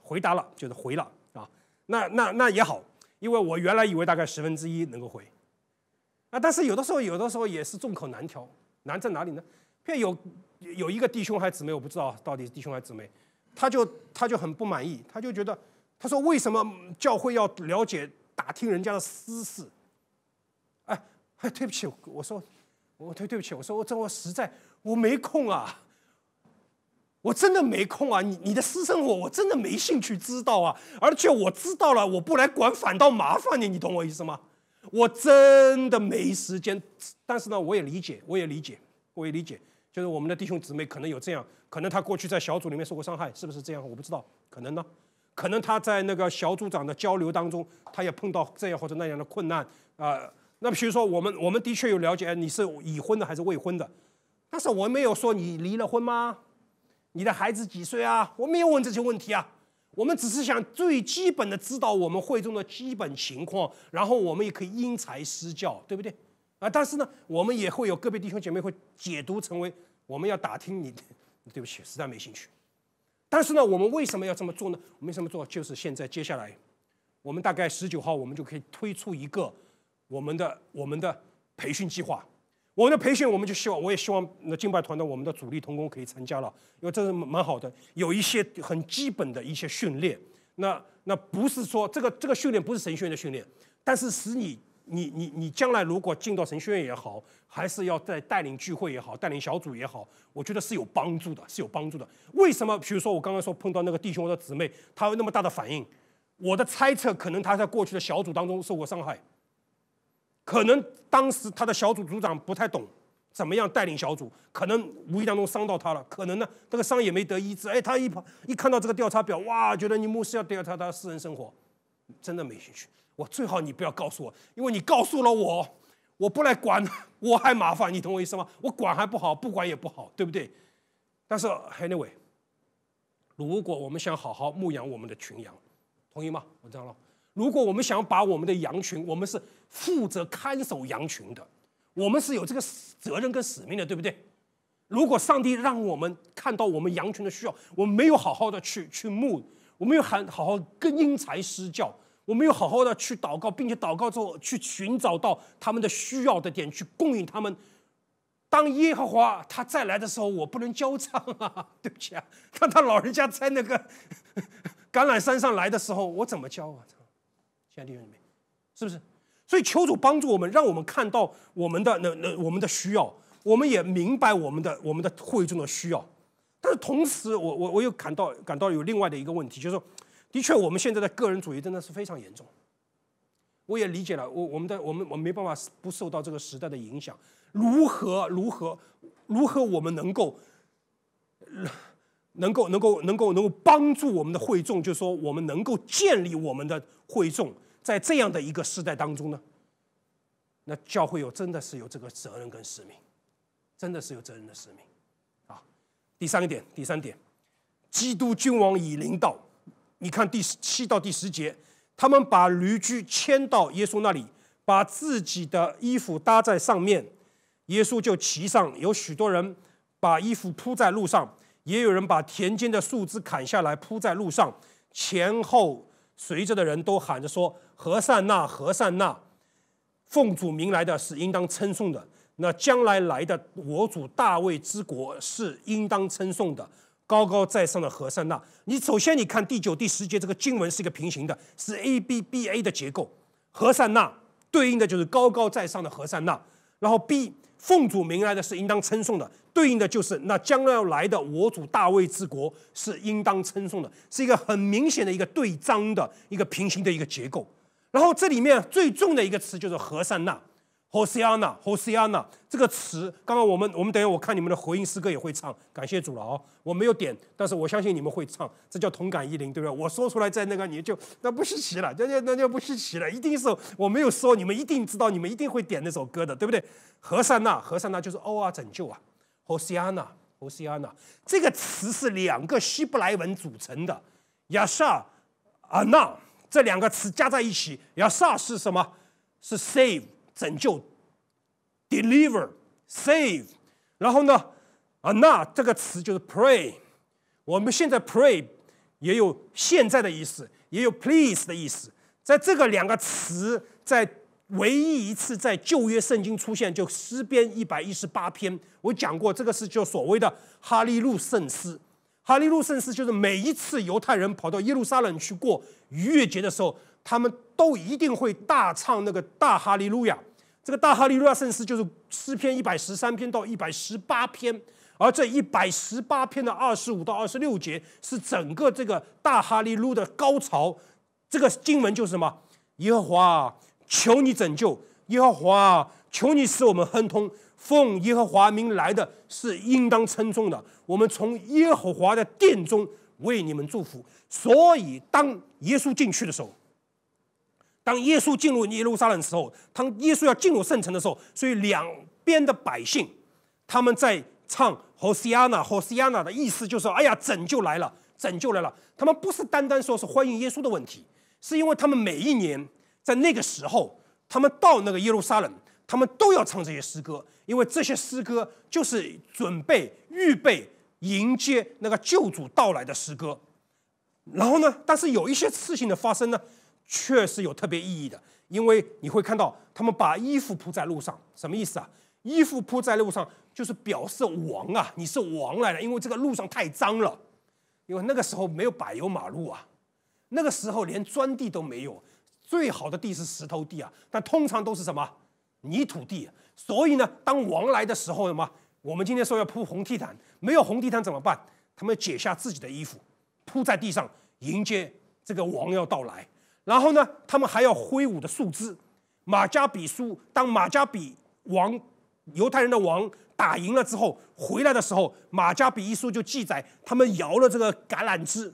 回答了就是回了啊。那那那也好，因为我原来以为大概十分之一能够回，啊，但是有的时候有的时候也是众口难调，难在哪里呢？譬如有有一个弟兄还姊妹，我不知道到底是弟兄还姊妹，他就他就很不满意，他就觉得。他说：“为什么教会要了解、打听人家的私事？”哎，哎，对不起，我说，我对对不起，我说，我这我实在我没空啊，我真的没空啊，你你的私生活我真的没兴趣知道啊，而且我知道了，我不来管，反倒麻烦你，你懂我意思吗？我真的没时间，但是呢，我也理解，我也理解，我也理解，就是我们的弟兄姊妹可能有这样，可能他过去在小组里面受过伤害，是不是这样？我不知道，可能呢。可能他在那个小组长的交流当中，他也碰到这样或者那样的困难啊。那比如说，我们我们的确有了解你是已婚的还是未婚的，但是我没有说你离了婚吗？你的孩子几岁啊？我没有问这些问题啊。我们只是想最基本的知道我们会中的基本情况，然后我们也可以因材施教，对不对？啊，但是呢，我们也会有个别弟兄姐妹会解读成为我们要打听你，对不起，实在没兴趣。但是呢，我们为什么要这么做呢？为什么做？就是现在接下来，我们大概十九号，我们就可以推出一个我们的我们的培训计划。我们的培训，我们就希望，我也希望那金牌团的我们的主力童工可以参加了，因为这是蛮好的，有一些很基本的一些训练。那那不是说这个这个训练不是神学院的训练，但是使你。你你你将来如果进到神学院也好，还是要在带领聚会也好，带领小组也好，我觉得是有帮助的，是有帮助的。为什么？比如说我刚刚说碰到那个弟兄或者姊妹，他有那么大的反应，我的猜测可能他在过去的小组当中受过伤害，可能当时他的小组组长不太懂怎么样带领小组，可能无意当中伤到他了，可能呢这个伤也没得医治，哎，他一跑一看到这个调查表哇，觉得你牧师要调查他私人生活，真的没兴趣。我最好你不要告诉我，因为你告诉了我，我不来管，我还麻烦。你懂我意思吗？我管还不好，不管也不好，对不对？但是 n y w a y 如果我们想好好牧养我们的群羊，同意吗？我讲了，如果我们想把我们的羊群，我们是负责看守羊群的，我们是有这个责任跟使命的，对不对？如果上帝让我们看到我们羊群的需要，我们没有好好的去去牧，我们有很好好跟因材施教。我们又好好的去祷告，并且祷告之后去寻找到他们的需要的点，去供应他们。当耶和华他再来的时候，我不能交 唱啊！对不起啊，当他老人家在那个橄榄山上来的时候，我怎么交啊唱？现在弟兄姐妹，是不是？所以求主帮助我们，让我们看到我们的那那我们的需要，我们也明白我们的我们的会众的需要。但是同时，我我我又感到感到有另外的一个问题，就是。说。的确，我们现在的个人主义真的是非常严重。我也理解了，我我们的我们我没办法不受到这个时代的影响。如何如何如何我们能够，能够能够能够能够帮助我们的会众，就说我们能够建立我们的会众，在这样的一个时代当中呢？那教会有真的是有这个责任跟使命，真的是有责任的使命。啊，第三个点，第三点，基督君王已领导。你看第十七到第十节，他们把驴驹牵到耶稣那里，把自己的衣服搭在上面，耶稣就骑上。有许多人把衣服铺在路上，也有人把田间的树枝砍下来铺在路上。前后随着的人都喊着说：“何善那，何善那，奉主名来的是应当称颂的。那将来来的我主大卫之国是应当称颂的。”高高在上的和善那。你首先你看第九、第十节这个经文是一个平行的，是 A B B A 的结构。和善那对应的就是高高在上的和善那，然后 B 奉主名来的是应当称颂的，对应的就是那将要来的我主大卫之国是应当称颂的，是一个很明显的一个对章的一个平行的一个结构。然后这里面最重的一个词就是和善那。h o s a n a h o s a n a 这个词，刚刚我们我们等下我看你们的回应，师哥也会唱，感谢主了哦。我没有点，但是我相信你们会唱，这叫同感一灵，对不对？我说出来，在那个你就那不稀奇了，那就那就不稀奇了，一定是我没有说，你们一定知道，你们一定会点那首歌的，对不对和善呐，和善呐，就是 O R 拯救啊。h o s a n a h o s i a n a 这个词是两个希伯来文组成的 y a s h a a n a n 这两个词加在一起 y a s h a 是什么？是 save。拯救，deliver，save，然后呢，啊，那这个词就是 pray。我们现在 pray 也有现在的意思，也有 please 的意思。在这个两个词在唯一一次在旧约圣经出现，就诗篇一百一十八篇，我讲过这个是就所谓的哈利路圣诗。哈利路圣诗就是每一次犹太人跑到耶路撒冷去过逾越节的时候。他们都一定会大唱那个大哈利路亚，这个大哈利路亚圣诗就是诗篇一百十三篇到一百十八篇，而这一百十八篇的二十五到二十六节是整个这个大哈利路的高潮。这个经文就是什么？耶和华，求你拯救；耶和华，求你使我们亨通。奉耶和华名来的，是应当称颂的。我们从耶和华的殿中为你们祝福。所以当耶稣进去的时候。当耶稣进入耶路撒冷的时候，当耶稣要进入圣城的时候，所以两边的百姓，他们在唱 Hosanna，Hosanna 的意思就是：哎呀，拯救来了，拯救来了。他们不是单单说是欢迎耶稣的问题，是因为他们每一年在那个时候，他们到那个耶路撒冷，他们都要唱这些诗歌，因为这些诗歌就是准备、预备迎接那个救主到来的诗歌。然后呢，但是有一些事情的发生呢。确实有特别意义的，因为你会看到他们把衣服铺在路上，什么意思啊？衣服铺在路上就是表示王啊，你是王来了，因为这个路上太脏了，因为那个时候没有柏油马路啊，那个时候连砖地都没有，最好的地是石头地啊，但通常都是什么泥土地，所以呢，当王来的时候什么？我们今天说要铺红地毯，没有红地毯怎么办？他们解下自己的衣服铺在地上迎接这个王要到来。然后呢，他们还要挥舞的树枝。马加比书当马加比王、犹太人的王打赢了之后，回来的时候，马加比一书就记载，他们摇了这个橄榄枝，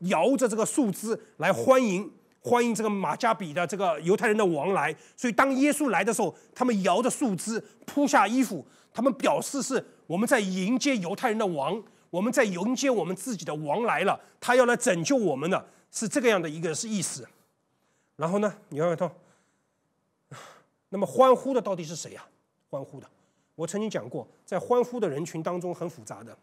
摇着这个树枝来欢迎，欢迎这个马加比的这个犹太人的王来。所以当耶稣来的时候，他们摇着树枝，铺下衣服，他们表示是我们在迎接犹太人的王，我们在迎接我们自己的王来了，他要来拯救我们的，是这个样的一个是意思。然后呢？你看看，那么欢呼的到底是谁呀？欢呼的，我曾经讲过，在欢呼的人群当中很复杂的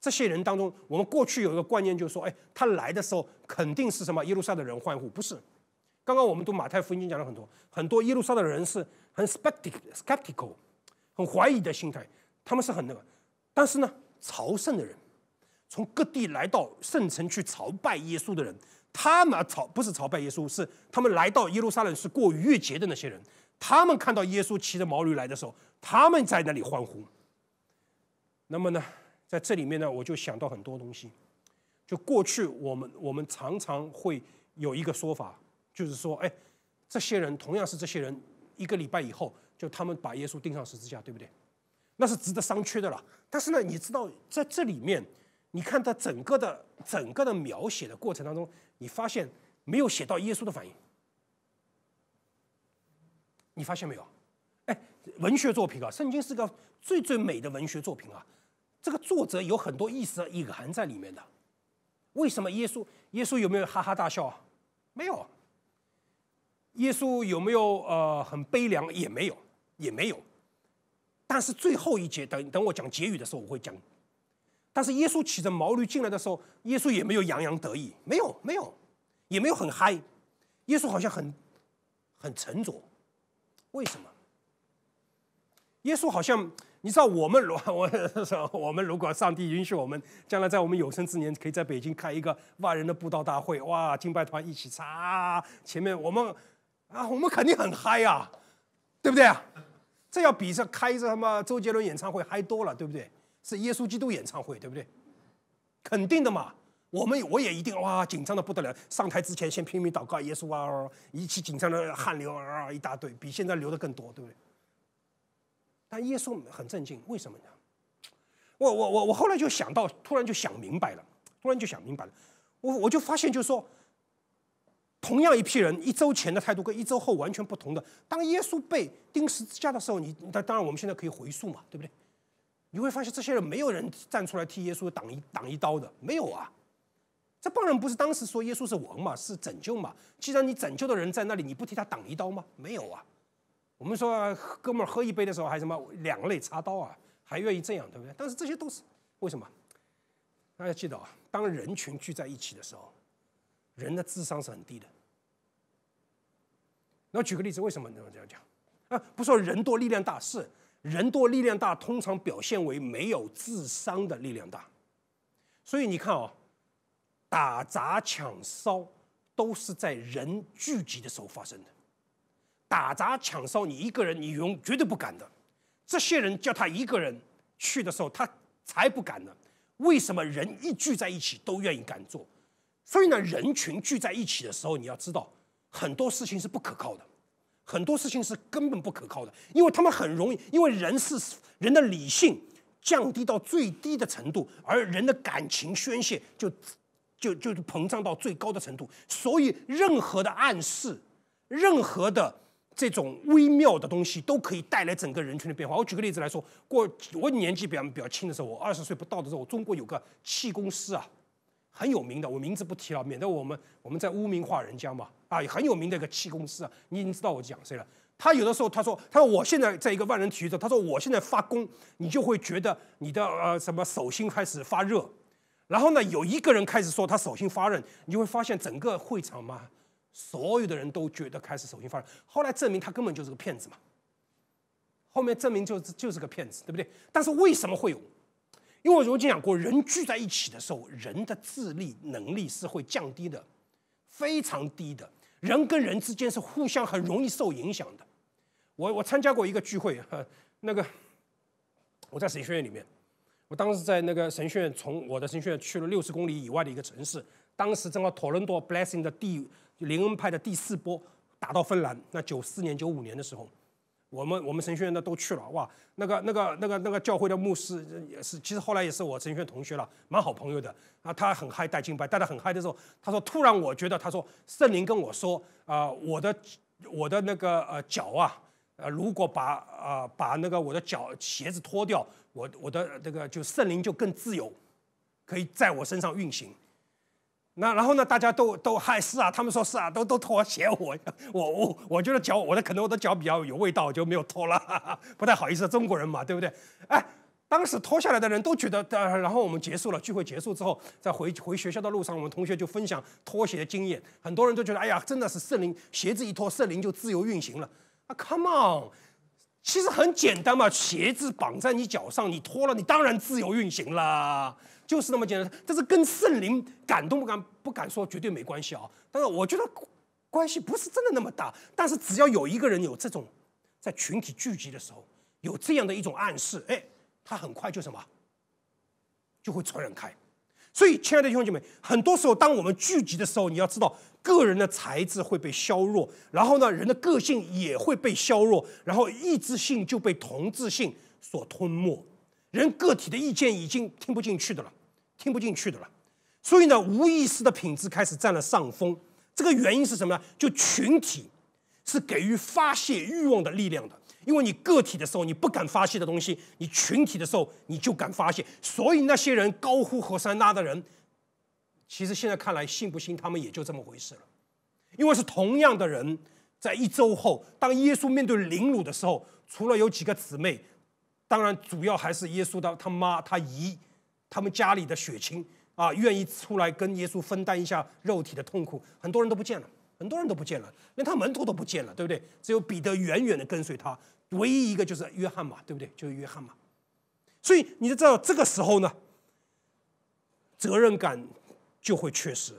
这些人当中，我们过去有一个观念，就是说，哎，他来的时候肯定是什么耶路撒冷人欢呼，不是。刚刚我们读马太福音讲了很多，很多耶路撒冷的人是很 s p e c t i c e skeptical，很怀疑的心态，他们是很那个，但是呢，朝圣的人，从各地来到圣城去朝拜耶稣的人。他们朝不是朝拜耶稣，是他们来到耶路撒冷是过逾越节的那些人，他们看到耶稣骑着毛驴来的时候，他们在那里欢呼。那么呢，在这里面呢，我就想到很多东西。就过去我们我们常常会有一个说法，就是说，哎，这些人同样是这些人，一个礼拜以后就他们把耶稣钉上十字架，对不对？那是值得商榷的了。但是呢，你知道在这里面。你看他整个的整个的描写的过程当中，你发现没有写到耶稣的反应？你发现没有？哎，文学作品啊，圣经是个最最美的文学作品啊，这个作者有很多意思隐含在里面的。为什么耶稣耶稣有没有哈哈大笑？没有。耶稣有没有呃很悲凉？也没有，也没有。但是最后一节，等等我讲结语的时候，我会讲。但是耶稣骑着毛驴进来的时候，耶稣也没有洋洋得意，没有没有，也没有很嗨。耶稣好像很很沉着。为什么？耶稣好像你知道我们如啊，我我们如果上帝允许我们将来在我们有生之年，可以在北京开一个万人的布道大会，哇，敬拜团一起，插前面我们啊，我们肯定很嗨呀，对不对啊？这要比这开这什么周杰伦演唱会嗨多了，对不对？是耶稣基督演唱会，对不对？肯定的嘛，我们我也一定哇紧张的不得了，上台之前先拼命祷告耶稣啊，一起紧张的汗流啊一大堆，比现在流的更多，对不对？但耶稣很镇静，为什么呢？我我我我后来就想到，突然就想明白了，突然就想明白了，我我就发现就是说，同样一批人，一周前的态度跟一周后完全不同的。当耶稣被钉十字架的时候，你那当然我们现在可以回溯嘛，对不对？你会发现，这些人没有人站出来替耶稣挡一挡一刀的，没有啊！这帮人不是当时说耶稣是王嘛，是拯救嘛？既然你拯救的人在那里，你不替他挡一刀吗？没有啊！我们说哥们儿喝一杯的时候还什么两肋插刀啊，还愿意这样，对不对？但是这些都是为什么？大家记得啊，当人群聚在一起的时候，人的智商是很低的。那举个例子，为什么我这样讲？啊，不说人多力量大是。人多力量大，通常表现为没有智商的力量大。所以你看啊，打砸抢烧都是在人聚集的时候发生的。打砸抢烧，你一个人你永绝对不敢的。这些人叫他一个人去的时候，他才不敢呢。为什么人一聚在一起都愿意敢做？所以呢，人群聚在一起的时候，你要知道很多事情是不可靠的。很多事情是根本不可靠的，因为他们很容易，因为人是人的理性降低到最低的程度，而人的感情宣泄就就就膨胀到最高的程度，所以任何的暗示，任何的这种微妙的东西都可以带来整个人群的变化。我举个例子来说，过我年纪比较比较轻的时候，我二十岁不到的时候，中国有个气公司啊。很有名的，我名字不提了，免得我们我们在污名化人家嘛。啊，很有名的一个气公司啊，你已经知道我讲谁了？他有的时候他说，他说我现在在一个万人体育的，他说我现在发功，你就会觉得你的呃什么手心开始发热，然后呢，有一个人开始说他手心发热，你就会发现整个会场嘛，所有的人都觉得开始手心发热。后来证明他根本就是个骗子嘛，后面证明就是就是个骗子，对不对？但是为什么会有？因为我曾经讲过，人聚在一起的时候，人的智力能力是会降低的，非常低的。人跟人之间是互相很容易受影响的。我我参加过一个聚会，哈，那个我在神学院里面，我当时在那个神学院，从我的神学院去了六十公里以外的一个城市，当时正好讨论多 Blessing 的第灵恩派的第四波打到芬兰，那九四年九五年的时候。我们我们神学院的都去了哇，那个那个那个那个教会的牧师也是，其实后来也是我神学院同学了，蛮好朋友的啊。他很嗨带敬拜，带得很嗨的时候，他说突然我觉得他说圣灵跟我说啊，我的我的那个呃脚啊，呃如果把啊把那个我的脚鞋子脱掉，我我的那个就圣灵就更自由，可以在我身上运行。那然后呢？大家都都害是啊，他们说是啊，都都脱鞋。我我我，我觉得脚我的可能我的脚比较有味道，就没有脱了，不太好意思，中国人嘛，对不对？哎，当时脱下来的人都觉得，然后我们结束了聚会，结束之后，在回回学校的路上，我们同学就分享脱鞋的经验。很多人都觉得，哎呀，真的是圣灵鞋子一脱，圣灵就自由运行了。啊，come on，其实很简单嘛，鞋子绑在你脚上，你脱了，你当然自由运行了。就是那么简单，这是跟圣灵感动不敢不敢说绝对没关系啊，但是我觉得关系不是真的那么大。但是只要有一个人有这种在群体聚集的时候有这样的一种暗示，哎，他很快就什么就会传染开。所以，亲爱的兄弟姐妹，很多时候当我们聚集的时候，你要知道，个人的才智会被削弱，然后呢，人的个性也会被削弱，然后意志性就被同质性所吞没，人个体的意见已经听不进去的了。听不进去的了，所以呢，无意识的品质开始占了上风。这个原因是什么呢？就群体是给予发泄欲望的力量的，因为你个体的时候你不敢发泄的东西，你群体的时候你就敢发泄。所以那些人高呼何塞拉的人，其实现在看来信不信他们也就这么回事了，因为是同样的人，在一周后，当耶稣面对凌辱的时候，除了有几个姊妹，当然主要还是耶稣的他妈他姨。他们家里的血亲啊，愿意出来跟耶稣分担一下肉体的痛苦，很多人都不见了，很多人都不见了，连他门徒都不见了，对不对？只有彼得远远的跟随他，唯一一个就是约翰嘛，对不对？就是约翰嘛。所以你就知道这个时候呢，责任感就会缺失，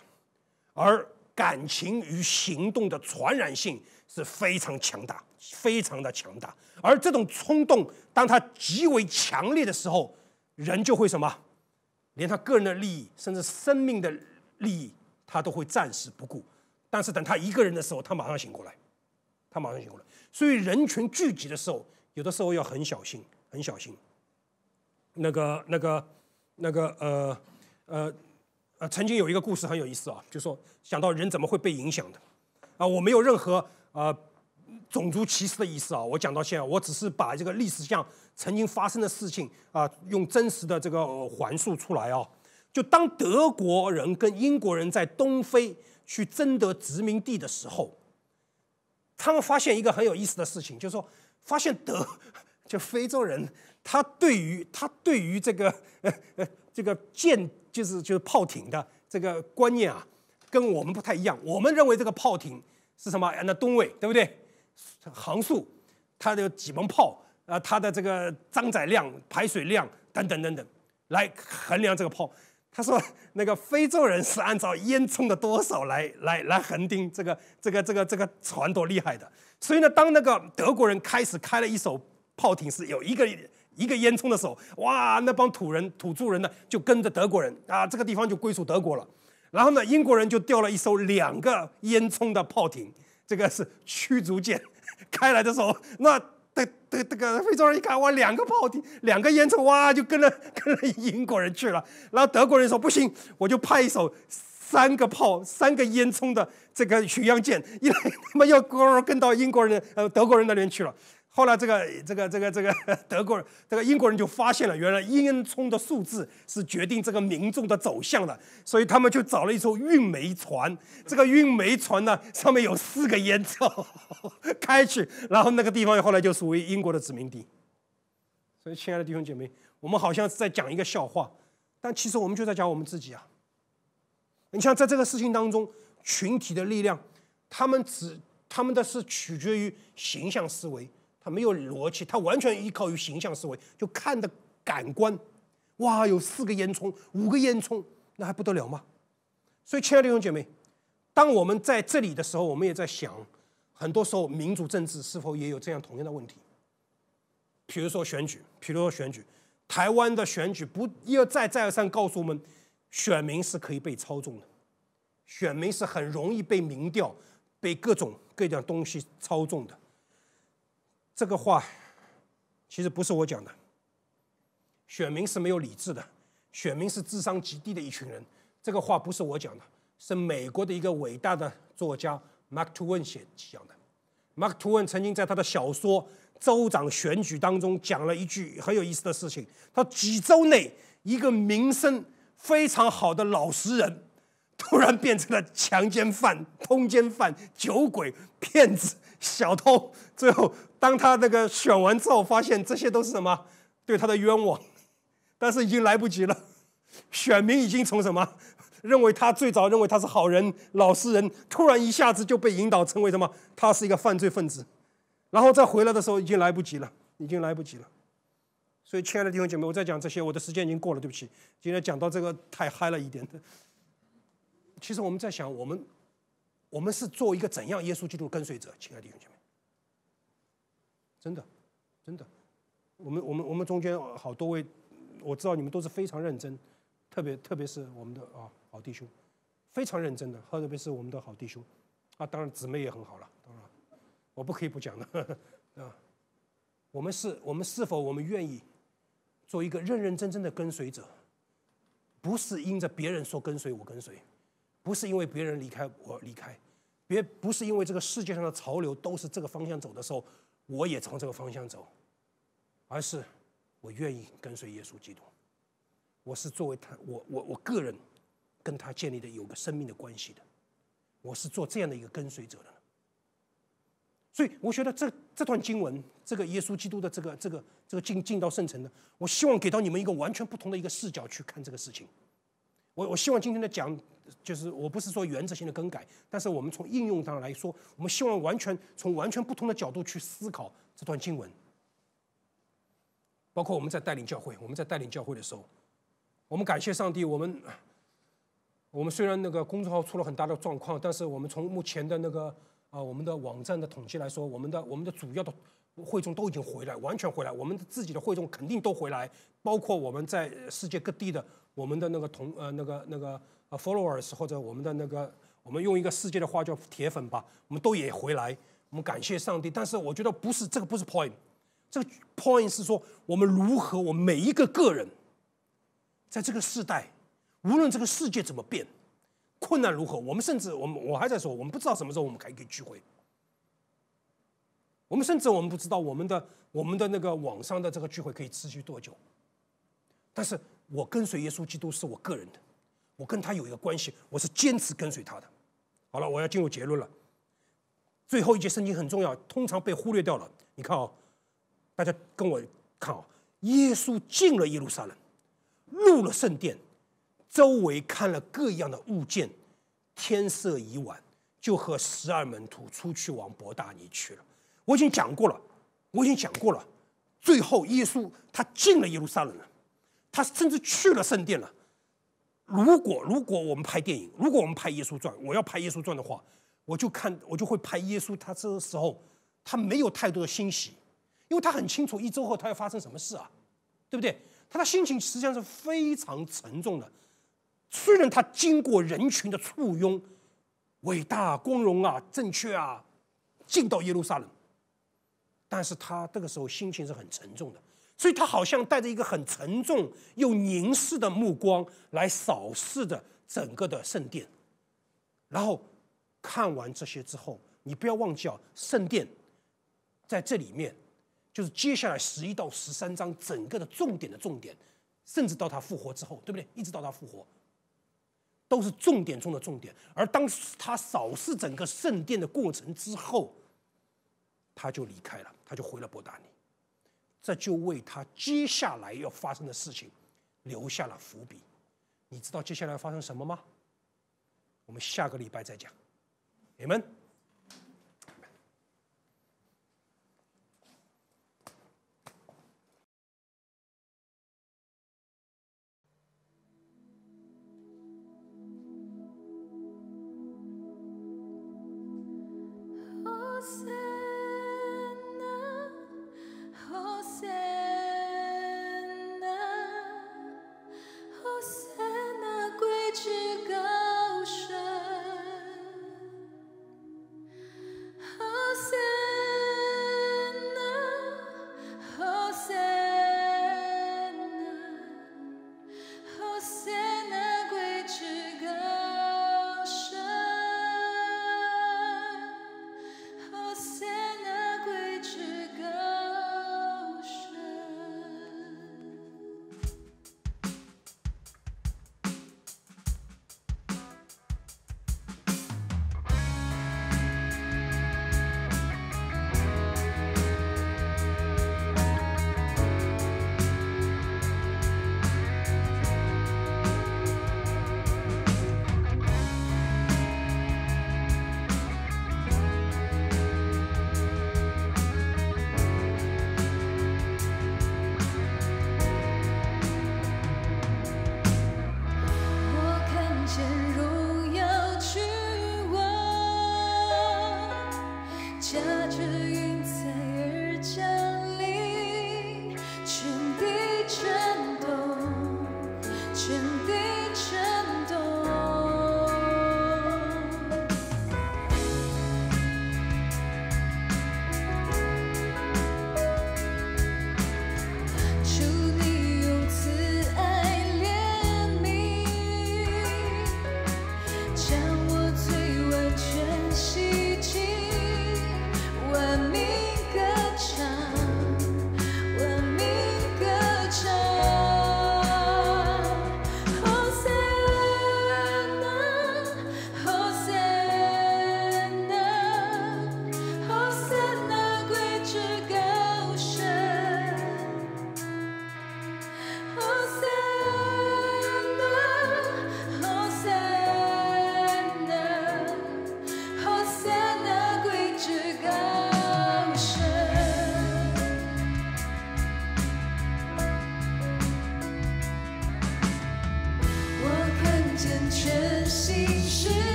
而感情与行动的传染性是非常强大，非常的强大。而这种冲动，当它极为强烈的时候，人就会什么？连他个人的利益，甚至生命的利益，他都会暂时不顾。但是等他一个人的时候，他马上醒过来，他马上醒过来。所以人群聚集的时候，有的时候要很小心，很小心。那个、那个、那个，呃，呃，呃，曾经有一个故事很有意思啊，就说想到人怎么会被影响的啊。我没有任何呃种族歧视的意思啊，我讲到现在，我只是把这个历史像。曾经发生的事情啊，用真实的这个环述出来啊。就当德国人跟英国人在东非去争得殖民地的时候，他们发现一个很有意思的事情，就是说，发现德 就非洲人他对于他对于这个呃呃这个舰就是就是炮艇的这个观念啊，跟我们不太一样。我们认为这个炮艇是什么？那吨位对不对？航速，它的几门炮。啊，它的这个装载量、排水量等等等等，来衡量这个炮。他说，那个非洲人是按照烟囱的多少来、来、来恒定这个、这个、这个、这个船多厉害的。所以呢，当那个德国人开始开了一艘炮艇是有一个一个烟囱的时候，哇，那帮土人、土著人呢就跟着德国人啊，这个地方就归属德国了。然后呢，英国人就调了一艘两个烟囱的炮艇，这个是驱逐舰开来的时候，那。这这这个非洲人一看，哇，两个炮艇，两个烟囱，哇，就跟了 跟了英国人去了。然后德国人说不行，我就派一艘三个炮、三个烟囱的这个巡洋舰，因为他妈要跟跟到英国人呃德国人那边去了。后来，这个这个这个这 个德国人、这个英国人就发现了，原来烟囱的数字是决定这个民众的走向的，所以他们就找了一艘运煤船。这个运煤船呢，上面有四个烟囱，开去，然后那个地方后来就属于英国的殖民地。所以，亲爱的弟兄姐妹，我们好像是在讲一个笑话，但其实我们就在讲我们自己啊。你像在这个事情当中，群体的力量，他们只他们的是取决于形象思维。没有逻辑，他完全依靠于形象思维，就看的感官，哇，有四个烟囱，五个烟囱，那还不得了吗？所以，亲爱的兄弟姐妹，当我们在这里的时候，我们也在想，很多时候民主政治是否也有这样同样的问题？比如说选举，比如说选举，台湾的选举不一而再、再而三告诉我们，选民是可以被操纵的，选民是很容易被民调、被各种各样东西操纵的。这个话其实不是我讲的。选民是没有理智的，选民是智商极低的一群人。这个话不是我讲的，是美国的一个伟大的作家马克吐温讲的。马克吐温曾经在他的小说《州长选举》当中讲了一句很有意思的事情：，他几周内，一个名声非常好的老实人，突然变成了强奸犯、通奸犯、酒鬼、骗子、小偷，最后。当他那个选完之后，发现这些都是什么对他的冤枉，但是已经来不及了，选民已经从什么 认为他最早认为他是好人老实人，突然一下子就被引导成为什么他是一个犯罪分子，然后再回来的时候已经来不及了，已经来不及了。所以，亲爱的弟兄姐妹，我在讲这些，我的时间已经过了，对不起。今天讲到这个太嗨了一点的。其实我们在想，我们我们是做一个怎样耶稣基督跟随者，亲爱的弟兄姐妹。真的，真的，我们我们我们中间好多位，我知道你们都是非常认真，特别特别是我们的啊好弟兄，非常认真的，特别是我们的好弟兄，啊当然姊妹也很好了，当然，我不可以不讲的 啊，我们是我们是否我们愿意做一个认认真真的跟随者，不是因着别人说跟随我跟随，不是因为别人离开我离开，别不是因为这个世界上的潮流都是这个方向走的时候。我也从这个方向走，而是我愿意跟随耶稣基督。我是作为他，我我我个人跟他建立的有个生命的关系的，我是做这样的一个跟随者的。所以我觉得这这段经文，这个耶稣基督的这个这个这个进进到圣城的，我希望给到你们一个完全不同的一个视角去看这个事情。我我希望今天的讲。就是我不是说原则性的更改，但是我们从应用上来说，我们希望完全从完全不同的角度去思考这段经文。包括我们在带领教会，我们在带领教会的时候，我们感谢上帝，我们我们虽然那个公众号出了很大的状况，但是我们从目前的那个啊我们的网站的统计来说，我们的我们的主要的会众都已经回来，完全回来，我们自己的会众肯定都回来，包括我们在世界各地的我们的那个同呃那个那个。啊，followers 或者我们的那个，我们用一个世界的话叫铁粉吧，我们都也回来，我们感谢上帝。但是我觉得不是这个，不是 point。这个 point 是说我们如何，我们每一个个人，在这个时代，无论这个世界怎么变，困难如何，我们甚至我们我还在说，我们不知道什么时候我们还可以聚会。我们甚至我们不知道我们的我们的那个网上的这个聚会可以持续多久。但是我跟随耶稣基督是我个人的。我跟他有一个关系，我是坚持跟随他的。好了，我要进入结论了。最后一节圣经很重要，通常被忽略掉了。你看啊，大家跟我看啊，耶稣进了耶路撒冷，入了圣殿，周围看了各样的物件，天色已晚，就和十二门徒出去往伯大尼去了。我已经讲过了，我已经讲过了。最后，耶稣他进了耶路撒冷了，他甚至去了圣殿了。如果如果我们拍电影，如果我们拍耶稣传，我要拍耶稣传的话，我就看我就会拍耶稣。他这个时候，他没有太多的欣喜，因为他很清楚一周后他要发生什么事啊，对不对？他的心情实际上是非常沉重的。虽然他经过人群的簇拥，伟大、光荣啊，正确啊，进到耶路撒冷，但是他这个时候心情是很沉重的。所以他好像带着一个很沉重又凝视的目光来扫视着整个的圣殿，然后看完这些之后，你不要忘记啊，圣殿在这里面就是接下来十一到十三章整个的重点的重点，甚至到他复活之后，对不对？一直到他复活，都是重点中的重点。而当他扫视整个圣殿的过程之后，他就离开了，他就回了伯达尼。这就为他接下来要发生的事情，留下了伏笔。你知道接下来发生什么吗？我们下个礼拜再讲。你们。